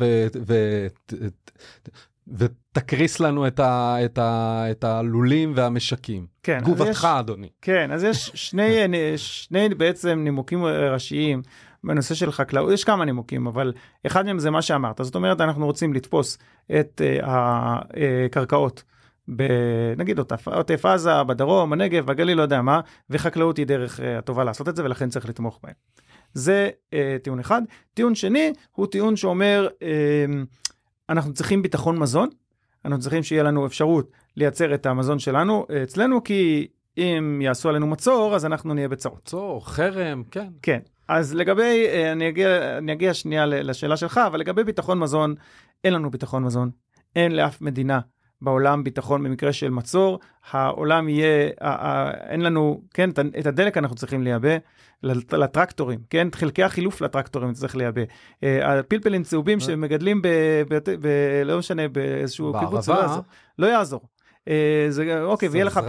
Speaker 1: ותקריס לנו את, ה, את, ה, את הלולים והמשקים. כן. תגובתך, אדוני. כן, אז יש
Speaker 2: שני, שני בעצם נימוקים ראשיים בנושא של חקלאות, יש כמה נימוקים, אבל אחד מהם זה מה שאמרת. זאת אומרת, אנחנו רוצים לתפוס את uh, אה, הקרקעות. אה, בנגיד עוטף עזה, בדרום, בנגב, בגליל, לא יודע מה, וחקלאות היא דרך uh, הטובה לעשות את זה, ולכן צריך לתמוך בהם. זה אה, טיעון אחד. טיעון שני הוא טיעון שאומר, אה, אנחנו צריכים ביטחון מזון, אנחנו צריכים שיהיה לנו אפשרות לייצר את המזון שלנו אה, אצלנו, כי אם יעשו עלינו מצור, אז אנחנו נהיה בצרות. מצור, חרם, כן. כן. אז לגבי, אה, אני אגיע, אני אגיע שנייה לשאלה שלך, אבל לגבי ביטחון מזון, אין לנו ביטחון מזון. אין לאף מדינה בעולם ביטחון במקרה של מצור, העולם יהיה, אין לנו, כן, את הדלק אנחנו צריכים לייבא לטרקטורים, כן, את חלקי החילוף לטרקטורים צריך לייבא. אה, הפלפלים צהובים אה. שמגדלים, ב, ב, ב, לא משנה, באיזשהו קיבוץ, לא,
Speaker 1: לא יעזור. אה, זה אוקיי, ויהיה לך...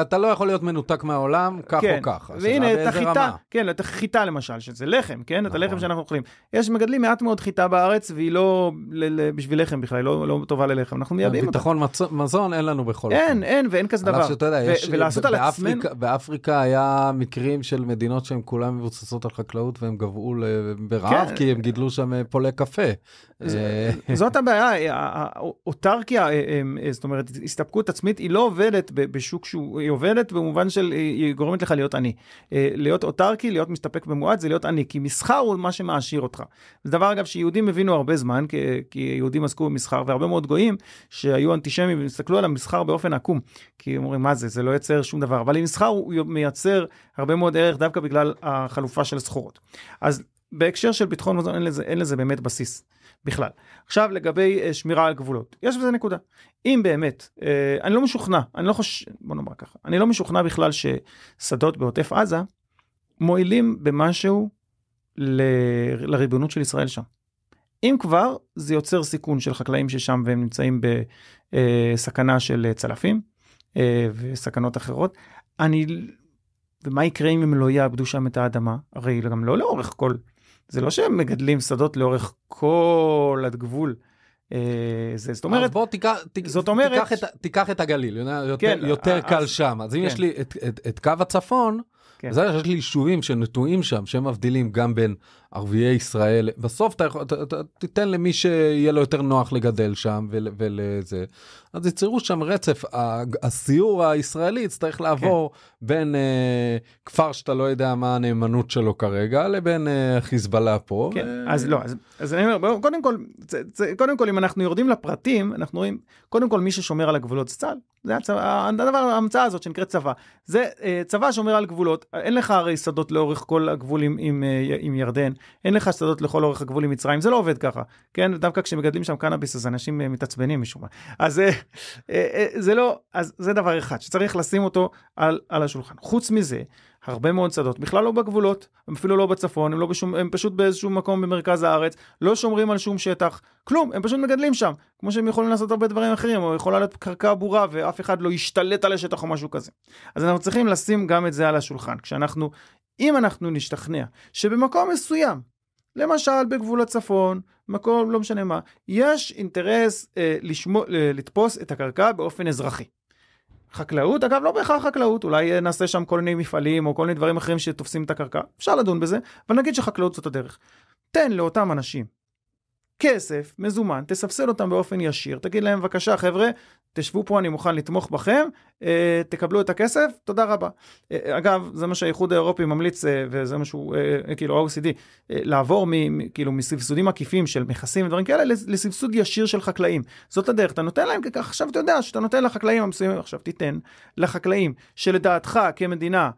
Speaker 1: אתה לא יכול להיות מנותק מהעולם, כך כן, או כך. והנה, את החיטה,
Speaker 2: כן, את החיטה למשל, שזה לחם, כן? נכון. את הלחם שאנחנו אוכלים. יש מגדלים מעט מאוד חיטה בארץ, והיא לא בשביל לחם בכלל, היא לא לא טובה ללחם, אנחנו מייבאים אותה. ביטחון
Speaker 1: מזון אין לנו בכל אופן. אין, אין, ואין כזה דבר. יודע, יש, ולעשות על עצמם... באפריקה היה מקרים של מדינות שהן כולן מבוססות על חקלאות והן גבעו ברעב, כן. כי הם גידלו שם אה, פולי קפה. אה, זאת הבעיה, אוטרקיה,
Speaker 2: זאת אומרת, הסתפקות השתתפות עצמית היא לא עובדת בשוק שהוא, היא עובדת במובן של, היא גורמת לך להיות עני. אה, להיות אוטרקי, להיות מסתפק במועט, זה להיות עני, כי מסחר הוא מה שמעשיר אותך. זה דבר אגב שיהודים הבינו הרבה זמן, כי, כי יהודים עסקו במסחר, והרבה מאוד גויים שהיו אנטישמים והסתכלו על המסחר באופן עקום, כי הם אומרים, מה זה, זה לא יוצר שום דבר, אבל המסחר הוא מייצר הרבה מאוד ערך דווקא בגלל החלופה של הסחורות. אז בהקשר של ביטחון מזון אין לזה, אין לזה באמת בסיס בכלל. עכשיו לגבי אה, שמירה על גבולות, יש בזה נקודה. אם באמת, אה, אני לא משוכנע, אני לא חושב, בוא נאמר ככה, אני לא משוכנע בכלל ששדות בעוטף עזה מועילים במשהו ל, לריבונות של ישראל שם. אם כבר, זה יוצר סיכון של חקלאים ששם והם נמצאים בסכנה אה, של צלפים אה, וסכנות אחרות. אני, ומה יקרה אם הם לא יאבדו שם את האדמה? הרי גם לא לאורך כל, זה לא שהם מגדלים שדות
Speaker 1: לאורך כל הגבול. אה, זה, זאת אומרת, בוא תיקח, ת, זאת אומרת, תיקח את, תיקח את הגליל, יותר, כן, יותר אה, אז, קל שם. אז כן. אם יש כן. לי את, את, את קו הצפון, כן. אז יש לי יישובים שנטועים שם, שהם מבדילים גם בין ערביי ישראל, בסוף אתה יכול, תיתן למי שיהיה לו יותר נוח לגדל שם ול, ולזה. אז יצירו שם רצף, הסיור הישראלי יצטרך לעבור כן. בין אה, כפר שאתה לא יודע מה הנאמנות שלו כרגע, לבין אה, חיזבאללה פה. כן, ו... אה, אז לא, אז,
Speaker 2: אז אני אומר, קודם כל, זה, זה, קודם כל אם אנחנו יורדים לפרטים, אנחנו רואים, קודם כל מי ששומר על הגבולות זה צה"ל. זה הצבא, הדבר, ההמצאה הזאת שנקראת צבא. זה אה, צבא שומר על גבולות, אין לך הרי שדות לאורך כל הגבול עם, עם, אה, עם ירדן, אין לך שדות לכל אורך הגבול עם מצרים, זה לא עובד ככה, כן? דווקא כשמגדלים שם קנאביס אז אנשים אה, מתעצבנים משום מה. אז אה, אה, זה לא, אז זה דבר אחד שצריך לשים אותו על, על השולחן. חוץ מזה, הרבה מאוד שדות בכלל לא בגבולות, הם אפילו לא בצפון, הם, לא בשום, הם פשוט באיזשהו מקום במרכז הארץ, לא שומרים על שום שטח, כלום, הם פשוט מגדלים שם, כמו שהם יכולים לעשות הרבה דברים אחרים, או יכולה להיות קרקע בורה ואף אחד לא ישתלט על השטח או משהו כזה. אז אנחנו צריכים לשים גם את זה על השולחן, כשאנחנו אם אנחנו נשתכנע שבמקום מסוים, למשל בגבול הצפון, מקום לא משנה מה, יש אינטרס אה, לשמו, אה, לתפוס את הקרקע באופן אזרחי. חקלאות, אגב לא בהכרח חקלאות, אולי אה, נעשה שם כל מיני מפעלים או כל מיני דברים אחרים שתופסים את הקרקע, אפשר לדון בזה, אבל נגיד שחקלאות זאת הדרך. תן לאותם אנשים כסף, מזומן, תספסל אותם באופן ישיר, תגיד להם בבקשה חבר'ה, תשבו פה, אני מוכן לתמוך בכם, אה, תקבלו את הכסף, תודה רבה. אה, אגב, זה מה שהאיחוד האירופי ממליץ, אה, וזה מה שהוא, אה, אה כאילו ה-OCD, אה, לעבור מ, מ, כאילו, מסבסודים עקיפים של מכסים ודברים כאלה, לסבסוד ישיר של חקלאים. זאת הדרך, אתה נותן להם, ככה עכשיו אתה יודע שאתה נותן לחקלאים המסוימים, עכשיו תיתן לחקלאים שלדעתך כמדינה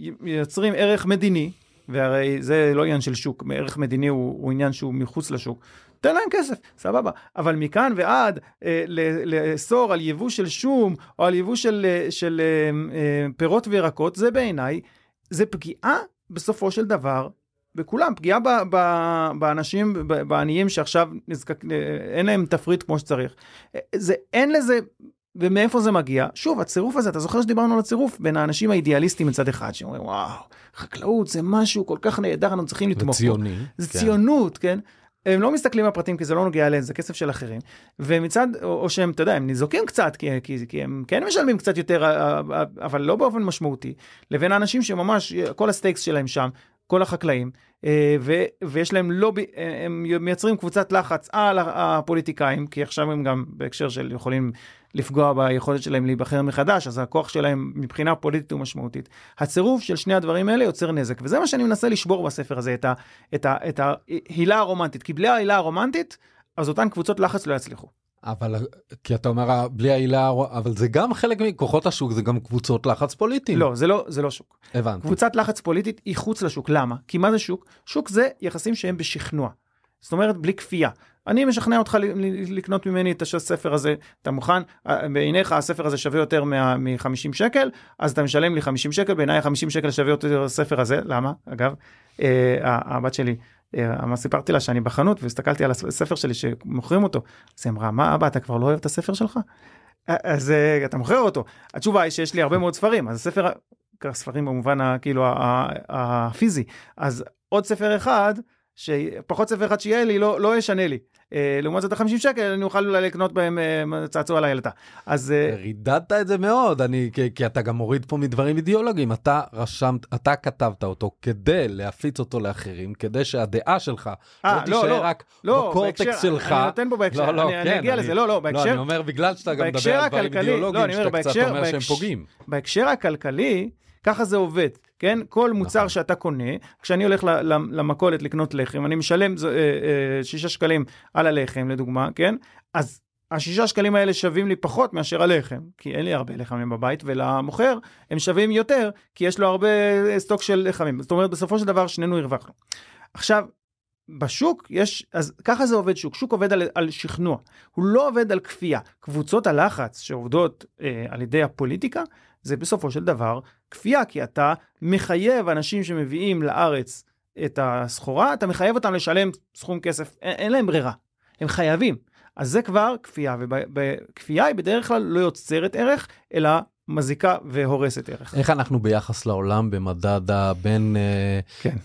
Speaker 2: מייצרים ערך מדיני, והרי זה לא עניין של שוק, ערך מדיני הוא, הוא עניין שהוא מחוץ לשוק. תן להם כסף, סבבה. אבל מכאן ועד אה, לאסור על יבוא של שום או על יבוא של, אה, של, של אה, אה, פירות וירקות, זה בעיניי, זה פגיעה בסופו של דבר בכולם, פגיעה ב, ב, באנשים, ב, בעניים שעכשיו נזקק, אה, אין להם תפריט כמו שצריך. זה, אין לזה ומאיפה זה מגיע? שוב, הצירוף הזה, אתה זוכר שדיברנו על הצירוף בין האנשים האידיאליסטים מצד אחד, שאומרים, וואו, חקלאות זה משהו כל כך נהדר, אנחנו צריכים לתמוך וציוני, פה. זה כן. ציונות, כן? הם לא מסתכלים על פרטים כי זה לא נוגע אליהם, זה כסף של אחרים. ומצד, או, או שהם, אתה יודע, הם ניזוקים קצת, כי, כי, כי הם כן משלמים קצת יותר, אבל לא באופן משמעותי, לבין האנשים שממש, כל הסטייקס שלהם שם, כל החקלאים, אה, ו, ויש להם לובי, אה, הם מייצרים קבוצת לחץ על הפוליטיקאים, כי עכשיו הם גם בהקשר של יכולים לפגוע ביכולת שלהם להיבחר מחדש, אז הכוח שלהם מבחינה פוליטית הוא משמעותית. הצירוף של שני הדברים האלה יוצר נזק, וזה מה שאני מנסה לשבור בספר הזה, את, ה, את, ה, את ההילה הרומנטית, כי בלי ההילה הרומנטית, אז אותן קבוצות לחץ לא יצליחו.
Speaker 1: אבל כי אתה אומר בלי העילה אבל זה גם חלק מכוחות השוק זה גם קבוצות לחץ פוליטיים לא זה לא זה לא שוק הבנתי
Speaker 2: קבוצת לחץ פוליטית היא חוץ לשוק למה כי מה זה שוק שוק זה יחסים שהם בשכנוע זאת אומרת, בלי כפייה. אני משכנע אותך לקנות ממני את הספר הזה, אתה מוכן? אה, בעיניך הספר הזה שווה יותר מ-50 שקל, אז אתה משלם לי 50 שקל, בעיניי 50 שקל שווה יותר הספר הזה, למה? אגב, אה, הבת שלי, אה, מה סיפרתי לה שאני בחנות והסתכלתי על הספר שלי שמוכרים אותו, אז היא אמרה, מה אבא, אתה כבר לא אוהב את הספר שלך? אה, אז אה, אתה מוכר אותו. התשובה היא שיש לי הרבה מאוד ספרים, אז הספר, ספרים במובן הכאילו הפיזי, אז עוד ספר אחד, שפחות ספר אחד שיהיה
Speaker 1: לי לא, לא ישנה לי. אה, לעומת זאת ה-50 שקל, אני אוכל אולי לקנות בהם אה, צעצוע לילתה. אז... אה, רידדת את זה מאוד, אני, כי, כי אתה גם מוריד פה מדברים אידיאולוגיים. אתה רשמת, אתה כתבת אותו כדי להפיץ אותו לאחרים, כדי שהדעה שלך 아, לא, לא תישאר לא, רק לא, בקורטקס בהקשר, שלך. אני נותן פה בהקשר, לא, לא, אני, כן, אני אגיע אני, לזה, לא, לא, בהקשר... לא, אני אומר, בגלל שאתה גם מדבר על דברים לא, אידיאולוגיים, לא, שאתה בהקשר, קצת אומר בהקשר, שהם פוגעים.
Speaker 2: בהקשר הכלכלי, ככה זה עובד. כן? כל מוצר נכון. שאתה קונה, כשאני הולך למכולת לקנות לחם, אני משלם אה, אה, שישה שקלים על הלחם, לדוגמה, כן? אז השישה שקלים האלה שווים לי פחות מאשר הלחם, כי אין לי הרבה לחמים בבית, ולמוכר הם שווים יותר, כי יש לו הרבה אה, סטוק של לחמים. זאת אומרת, בסופו של דבר שנינו הרווחנו. עכשיו, בשוק יש, אז ככה זה עובד שוק, שוק עובד על, על שכנוע, הוא לא עובד על כפייה. קבוצות הלחץ שעובדות אה, על ידי הפוליטיקה, זה בסופו של דבר כפייה, כי אתה מחייב אנשים שמביאים לארץ את הסחורה, אתה מחייב אותם לשלם סכום כסף, אין, אין להם ברירה, הם חייבים. אז זה כבר כפייה, וכפייה היא בדרך כלל לא יוצרת ערך, אלא מזיקה והורסת ערך.
Speaker 1: איך אנחנו ביחס לעולם במדד הבין... אה, כן.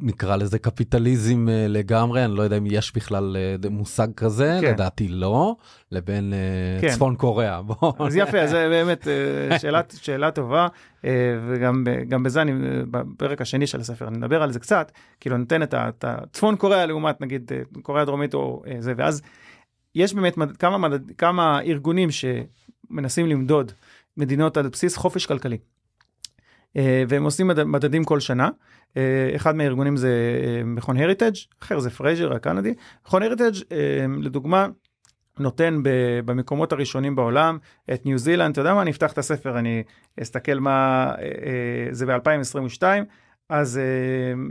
Speaker 1: נקרא לזה קפיטליזם uh, לגמרי, אני לא יודע אם יש בכלל uh, מושג כזה, כן. לדעתי לא, לבין uh, כן. צפון קוריאה. אז יפה,
Speaker 2: זה באמת uh, שאלה, שאלה טובה, uh, וגם בזה אני, בפרק השני של הספר, אני מדבר על זה קצת, כאילו נותן את, את צפון קוריאה לעומת נגיד קוריאה דרומית או uh, זה, ואז יש באמת מד, כמה, מד, כמה ארגונים שמנסים למדוד מדינות על בסיס חופש כלכלי. אה, והם עושים מדד, מדדים כל שנה. אה, אחד מהארגונים זה אה, מכון הריטג', אחר זה פרייזר הקנדי. מכון הריטג', לדוגמה, נותן במקומות הראשונים בעולם את ניו זילנד, אתה יודע מה, אני אפתח את הספר, אני אסתכל מה, זה ב-2022, אז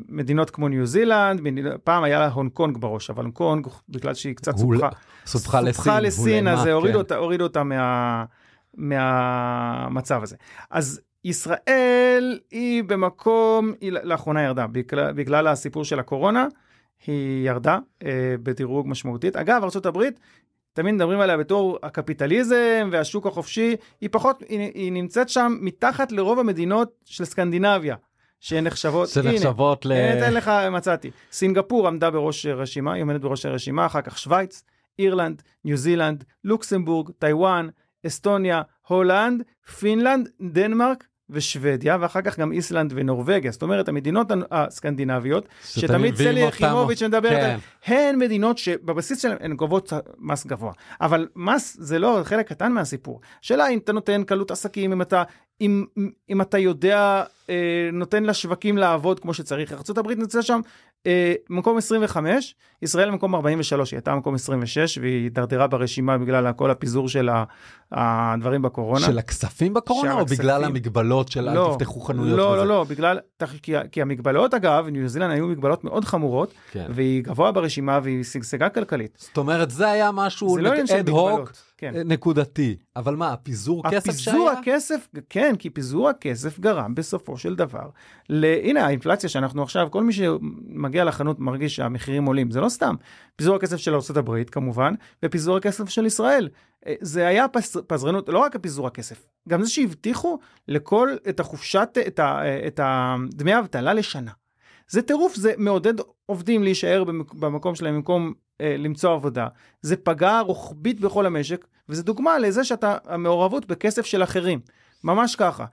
Speaker 2: מדינות כמו ניו זילנד, פעם היה לה הונג קונג בראש, אבל הונג קונג, בגלל שהיא קצת הול... סופחה, סופחה לסין, לסין אז הורידו כן. אותה, הוריד אותה מה, מהמצב הזה. אז ישראל היא במקום, היא לאחרונה ירדה, בגלל, בגלל הסיפור של הקורונה, היא ירדה אה, בדירוג משמעותית. אגב, ארה"ב, תמיד מדברים עליה בתור הקפיטליזם והשוק החופשי, היא פחות, היא, היא נמצאת שם מתחת לרוב המדינות של סקנדינביה. שנחשבות, שנחשבות ל... אה, אתן לך, מצאתי. סינגפור עמדה בראש רשימה, היא עומדת בראש הרשימה, אחר כך שווייץ, אירלנד, ניו זילנד, לוקסמבורג, טיוואן, אסטוניה, הולנד, פינלנד, דנמרק ושוודיה, ואחר כך גם איסלנד ונורבגיה. זאת אומרת, המדינות הסקנדינביות, שתמיד סלי יחימוביץ' מדברת כן. עליהן, הן מדינות שבבסיס שלהן הן גובות מס גבוה. אבל מס זה לא חלק קטן מהסיפור. השאלה אם אתה נותן קלות עסקים, אם אתה, אם, אם אתה יודע אה, נותן לשווקים לעבוד כמו שצריך. ארה"ב נמצא שם אה, מקום 25, ישראל מקום 43, היא הייתה מקום 26 והיא הידרדרה ברשימה בגלל כל הפיזור של הדברים בקורונה. של הכספים בקורונה של או הכספים? בגלל המגבלות של לא, אל תפתחו חנויות? לא, וזה? לא, לא, בגלל, כי, כי המגבלות אגב, ניו זילנד היו מגבלות מאוד חמורות, כן. והיא גבוהה ברשימה והיא שגשגה כלכלית. זאת אומרת זה היה משהו אד לא הוק.
Speaker 1: כן. אה, נקודתי. אבל מה, הפיזור כסף שהיה? הפיזור
Speaker 2: הכסף, כן, כי פיזור הכסף גרם בסופו של דבר. ל... הנה, האינפלציה שאנחנו עכשיו, כל מי שמגיע לחנות מרגיש שהמחירים עולים, זה לא סתם. פיזור הכסף של ארה"ב כמובן, ופיזור הכסף של ישראל. אה, זה היה פז... פזרנות, לא רק הפיזור הכסף, גם זה שהבטיחו לכל, את החופשת, את, ה... אה, את דמי האבטלה לשנה. זה טירוף, זה מעודד עובדים להישאר במקום שלהם במקום אה, למצוא עבודה. זה פגע רוחבית בכל המשק, וזו דוגמה לזה שאתה, המעורבות בכסף של אחרים. ממש ככה.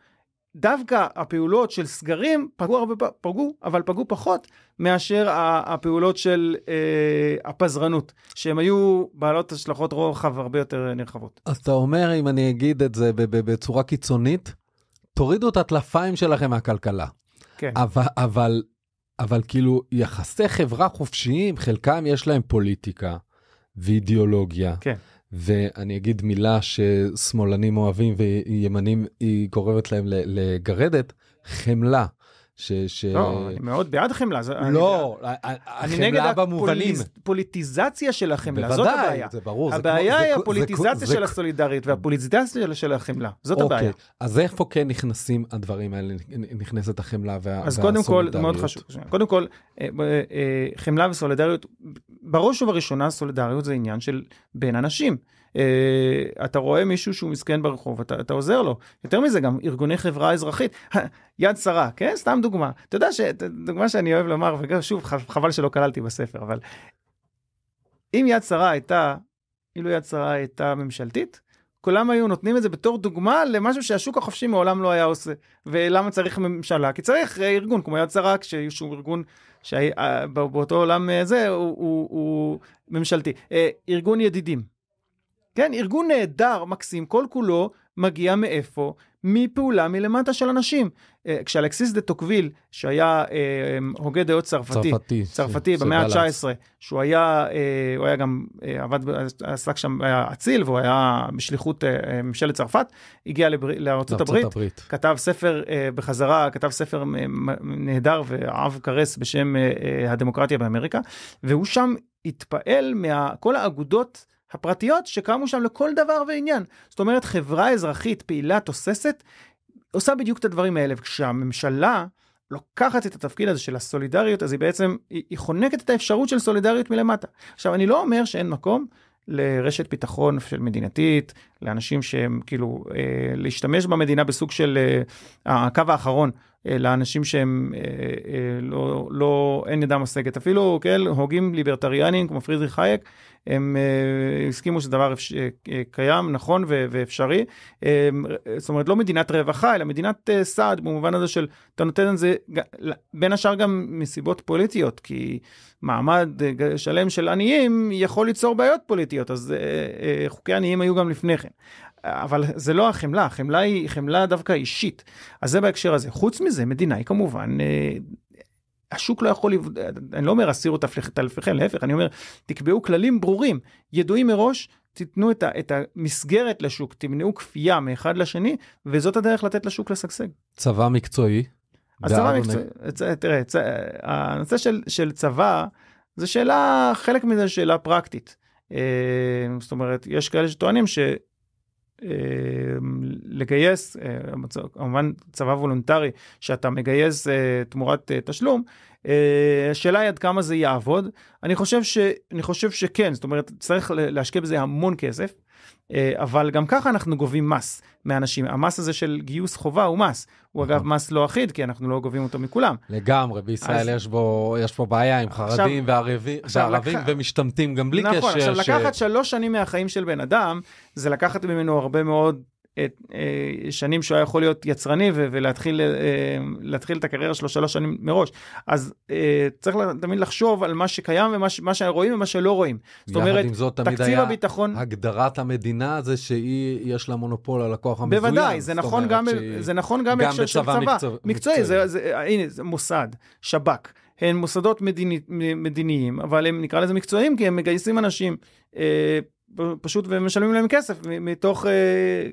Speaker 2: דווקא הפעולות של סגרים פגעו הרבה, פגעו, אבל פגעו פחות מאשר הפעולות של אה, הפזרנות, שהן היו בעלות השלכות רוחב הרבה יותר נרחבות.
Speaker 1: אז אתה אומר, אם אני אגיד את זה בצורה קיצונית, תורידו את הטלפיים שלכם מהכלכלה. כן. אבל, אבל אבל כאילו, יחסי חברה חופשיים, חלקם יש להם פוליטיקה ואידיאולוגיה. כן. ואני אגיד מילה ששמאלנים אוהבים וימנים היא גורמת להם לגרדת, חמלה. ש... ש... לא, אני
Speaker 2: מאוד בעד חמלה. זה, לא, אני, אני נגד הפוליטיזציה של החמלה, בוודאי, זאת הבעיה. בוודאי, זה ברור. הבעיה זה היא זה, הפוליטיזציה זה, של זה... הסולידריות והפוליטיזציה של החמלה, זאת אוקיי, הבעיה. אז
Speaker 1: איפה כן נכנסים הדברים האלה, נכנסת החמלה וה, אז והסולידריות? אז קודם כל, מאוד חשוב,
Speaker 2: קודם כל, אה, אה, חמלה וסולידריות, בראש ובראשונה סולידריות זה עניין של בין אנשים. אה, אתה רואה מישהו שהוא מסכן ברחוב, אתה, אתה עוזר לו. יותר מזה, גם ארגוני חברה אזרחית, יד שרה, כן? סתם דוגמה. אתה יודע, ש, דוגמה שאני אוהב לומר, וגם שוב, חבל שלא כללתי בספר, אבל אם יד שרה הייתה, אילו יד שרה הייתה ממשלתית, כולם היו נותנים את זה בתור דוגמה למשהו שהשוק החופשי מעולם לא היה עושה. ולמה צריך ממשלה? כי צריך אה, ארגון כמו יד שרה, כשאיזשהו ארגון שבאותו אה, עולם זה הוא, הוא, הוא ממשלתי. ארגון ידידים. כן, ארגון נהדר, מקסים, כל כולו מגיע מאיפה? מפעולה מלמטה של אנשים. אה, כשאלכסיס דה טוקוויל, שהיה אה, הוגה דעות צרפתי, צרפתי, צרפתי ש... במאה ה-19, שהוא היה, אה, הוא היה גם, עבד, עסק שם, היה אציל, והוא היה בשליחות ממשלת צרפת, הגיע לבר... לארצות הברית, הברית, כתב ספר בחזרה, כתב ספר נהדר ועב קרס בשם הדמוקרטיה באמריקה, והוא שם התפעל מכל האגודות הפרטיות שקמו שם לכל דבר ועניין. זאת אומרת, חברה אזרחית פעילה תוססת עושה בדיוק את הדברים האלה, וכשהממשלה לוקחת את התפקיד הזה של הסולידריות, אז היא בעצם, היא, היא חונקת את האפשרות של סולידריות מלמטה. עכשיו, אני לא אומר שאין מקום לרשת ביטחון של מדינתית, לאנשים שהם כאילו, אה, להשתמש במדינה בסוג של אה, הקו האחרון אה, לאנשים שהם אה, אה, לא, לא, אין ידה משגת. אפילו, כן, הוגים ליברטריאנים כמו פרידריך חייק, הם אה, הסכימו שזה דבר אה, אה, קיים, נכון ואפשרי. אה, זאת אומרת, לא מדינת רווחה, אלא מדינת אה, סעד, במובן הזה של, אתה נותן את זה, בין השאר גם מסיבות פוליטיות, כי מעמד אה, שלם של עניים יכול ליצור בעיות פוליטיות, אז אה, אה, חוקי עניים היו גם לפני כן. אבל זה לא החמלה, החמלה היא חמלה דווקא אישית. אז זה בהקשר הזה. חוץ מזה, מדינה היא כמובן אה, השוק לא יכול, אני לא אומר הסירו תלפיכם, להפך, אני אומר, תקבעו כללים ברורים, ידועים מראש, תיתנו את, ה, את המסגרת לשוק, תמנעו כפייה מאחד לשני, וזאת הדרך לתת לשוק לשגשג.
Speaker 1: צבא מקצועי. אז צבא
Speaker 2: מקצועי, תראה, צ, הנושא של, של צבא, זה שאלה, חלק מזה שאלה פרקטית. אה, זאת אומרת, יש כאלה שטוענים ש... אמ, לגייס, אה, כמובן צבא וולונטרי שאתה מגייס אה, תמורת אה, תשלום, השאלה היא עד כמה זה יעבוד, אני חושב, ש, אני חושב שכן, זאת אומרת צריך להשקיע בזה המון כסף. אה, אבל גם ככה אנחנו גובים מס מאנשים. המס הזה של גיוס חובה הוא מס. הוא נכון. אגב מס לא אחיד, כי אנחנו לא גובים אותו
Speaker 1: מכולם. לגמרי, בישראל אז... יש, בו, יש פה בעיה עם חרדים וערבים, וערבים לק... ומשתמטים גם בלי נכון, קשר. נכון, עכשיו ש... לקחת
Speaker 2: שלוש שנים מהחיים של בן אדם, זה לקחת ממנו הרבה מאוד את, אה, שנים שהוא היה יכול להיות יצרני ו- ולהתחיל אה, את הקריירה שלו שלוש שנים מראש. אז אה, צריך תמיד לחשוב על מה שקיים ומה ש- שרואים ומה
Speaker 1: שלא רואים. זאת אומרת, זאת, תקציב הביטחון... הגדרת המדינה זה שהיא, יש לה מונופול על הכוח המזוין. בוודאי, זה נכון גם, שהיא... זה נכון גם בהקשר של צבא. מקצוע... מקצועי,
Speaker 2: מקצועי זה, זה, הנה, זה מוסד, שב"כ. הן מוסדות מדיני, מדיניים, אבל הם נקרא לזה מקצועיים, כי הם מגייסים אנשים אה, פשוט ומשלמים להם כסף מתוך אה,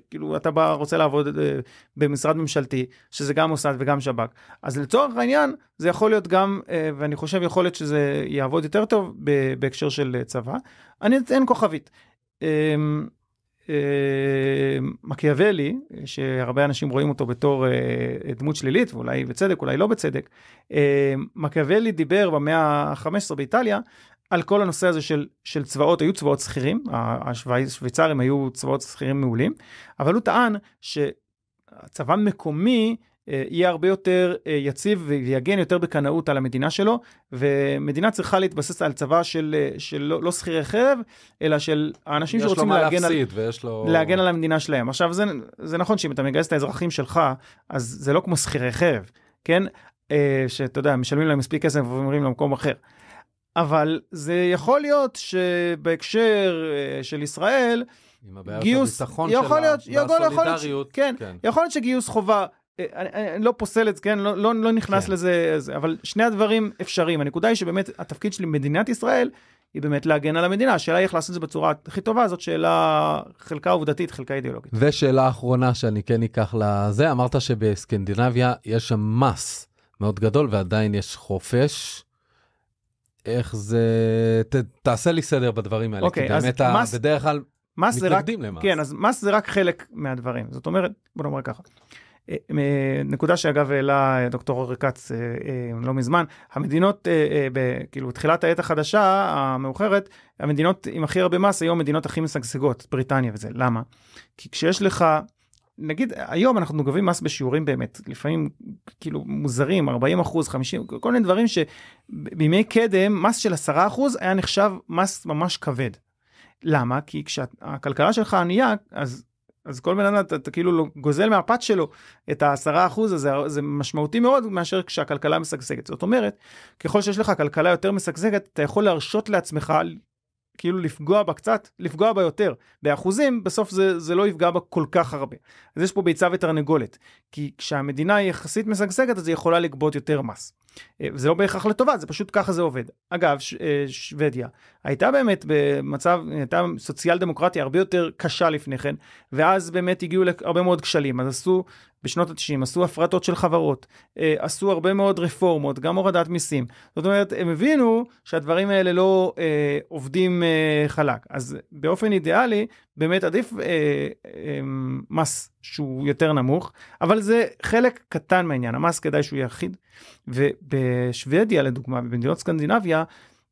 Speaker 2: כאילו אתה בא רוצה לעבוד אה, במשרד ממשלתי שזה גם מוסד וגם שב"כ אז לצורך העניין זה יכול להיות גם אה, ואני חושב יכול להיות שזה יעבוד יותר טוב ב, בהקשר של אה, צבא. אני אתן כוכבית. אה, אה, מקיאוולי שהרבה אנשים רואים אותו בתור אה, דמות שלילית ואולי בצדק אולי לא בצדק אה, מקיאוולי דיבר במאה ה-15 באיטליה על כל הנושא הזה של, של צבאות, היו צבאות שכירים, השוויצרים היו צבאות שכירים מעולים, אבל הוא טען שצבא מקומי אה, יהיה הרבה יותר אה, יציב ויגן יותר בקנאות על המדינה שלו, ומדינה צריכה להתבסס על צבא של, אה, של לא, לא שכירי חרב, אלא של האנשים שרוצים להגן, להפסיד, על, לו... להגן על המדינה שלהם. עכשיו, זה, זה נכון שאם אתה מגייס את האזרחים שלך, אז זה לא כמו שכירי חרב, כן? אה, שאתה יודע, משלמים להם מספיק כסף ואומרים למקום אחר. אבל זה יכול להיות שבהקשר אה, של ישראל, עם
Speaker 1: הבעיות גיוס, הביטחון יכול להיות, יכול, והסולידריות. יכול, כן, כן.
Speaker 2: יכול להיות שגיוס חובה, אה, אני, אני לא פוסל את זה, כן, לא, לא, לא נכנס כן. לזה, אה, זה, אבל שני הדברים אפשריים. הנקודה היא שבאמת התפקיד שלי, מדינת ישראל, היא באמת להגן על המדינה. השאלה היא איך לעשות את זה בצורה הכי טובה, זאת שאלה חלקה עובדתית, חלקה אידיאולוגית.
Speaker 1: ושאלה אחרונה שאני כן אקח לזה, אמרת שבסקנדינביה יש שם מס מאוד גדול ועדיין יש חופש. איך זה... ת, תעשה לי סדר בדברים האלה, okay, אוקיי, כי באמת מס, בדרך כלל מתנגדים למס.
Speaker 2: כן, אז מס זה רק חלק מהדברים. זאת אומרת, בוא נאמר ככה. אה, אה, נקודה שאגב העלה אה, דוקטור אורי כץ לא מזמן, המדינות, כאילו תחילת העת החדשה המאוחרת, המדינות עם הכי הרבה מס היו המדינות הכי משגשגות, בריטניה וזה, למה? כי כשיש לך נגיד היום אנחנו גובים מס בשיעורים באמת לפעמים כאילו מוזרים 40 אחוז 50 כל מיני דברים שבימי קדם מס של 10 אחוז היה נחשב מס ממש כבד. למה כי כשהכלכלה שלך ענייה אז אז כל בן אדם אתה, אתה כאילו לא גוזל מהפת שלו את העשרה אחוז הזה זה משמעותי מאוד מאשר כשהכלכלה משגשגת זאת אומרת ככל שיש לך כלכלה יותר משגשגת אתה יכול להרשות לעצמך כאילו לפגוע בה קצת, לפגוע בה יותר. באחוזים, בסוף זה, זה לא יפגע בה כל כך הרבה. אז יש פה ביצה ותרנגולת, כי כשהמדינה היא יחסית משגשגת אז היא יכולה לגבות יותר מס. אה, זה לא בהכרח לטובה, זה פשוט ככה זה עובד. אגב, ש- אה, שוודיה הייתה באמת במצב, הייתה סוציאל דמוקרטיה הרבה יותר קשה לפני כן, ואז באמת הגיעו להרבה מאוד כשלים, אז עשו בשנות ה-90, עשו הפרטות של חברות, אה, עשו הרבה מאוד רפורמות, גם הורדת מיסים. זאת אומרת, הם הבינו שהדברים האלה לא אה, עובדים אה, חלק. אז באופן אידיאלי, באמת עדיף אה, אה, מס שהוא יותר נמוך, אבל זה חלק קטן מהעניין, המס כדאי שהוא יהיה אחיד. ובשוודיה לדוגמה, במדינות סקנדינביה,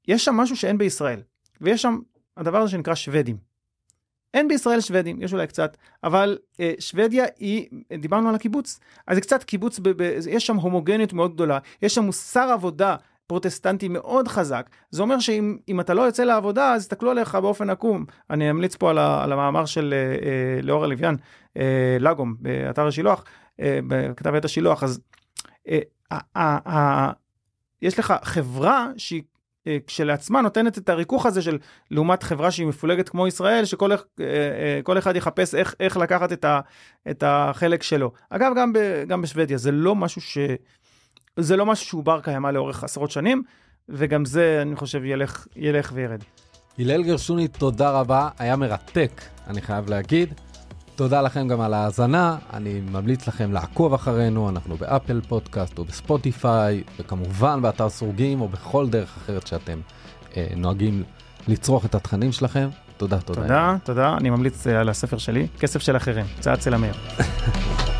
Speaker 2: יש שם משהו שאין בישראל, ויש שם הדבר הזה שנקרא שוודים. אין בישראל שוודים, יש אולי קצת, אבל אה, שוודיה היא, דיברנו על הקיבוץ, אז זה קצת קיבוץ, ב, ב, יש שם הומוגניות מאוד גדולה, יש שם מוסר עבודה פרוטסטנטי מאוד חזק. זה אומר שאם אתה לא יוצא לעבודה, אז יסתכלו עליך באופן עקום. אני אמליץ פה על, ה, על המאמר של אה, אה, ליאור הלוויין, אה, לגום, באתר השילוח, אה, בכתב עת השילוח, אז אה, אה, אה, יש לך חברה שהיא... אה, כשלעצמה נותנת את הריכוך הזה של לעומת חברה שהיא מפולגת כמו ישראל שכל אה, אה, כל אחד יחפש איך, איך לקחת את, ה, את החלק שלו. אגב גם, ב, גם בשוודיה זה לא משהו ש, זה
Speaker 1: לא משהו שהוא בר קיימא לאורך עשרות שנים, וגם זה, אני חושב, ילך, ילך וירד. הלל גרשוני, תודה רבה, היה מרתק, אני חייב להגיד. תודה לכם גם על ההאזנה, אני ממליץ לכם לעקוב אחרינו, אנחנו באפל פודקאסט או בספוטיפיי, וכמובן באתר סורגים או בכל דרך אחרת שאתם אה, נוהגים לצרוך את התכנים שלכם. תודה, תודה.
Speaker 2: תודה, תודה. אני ממליץ אה, על הספר שלי, כסף של אחרים, צעד צלע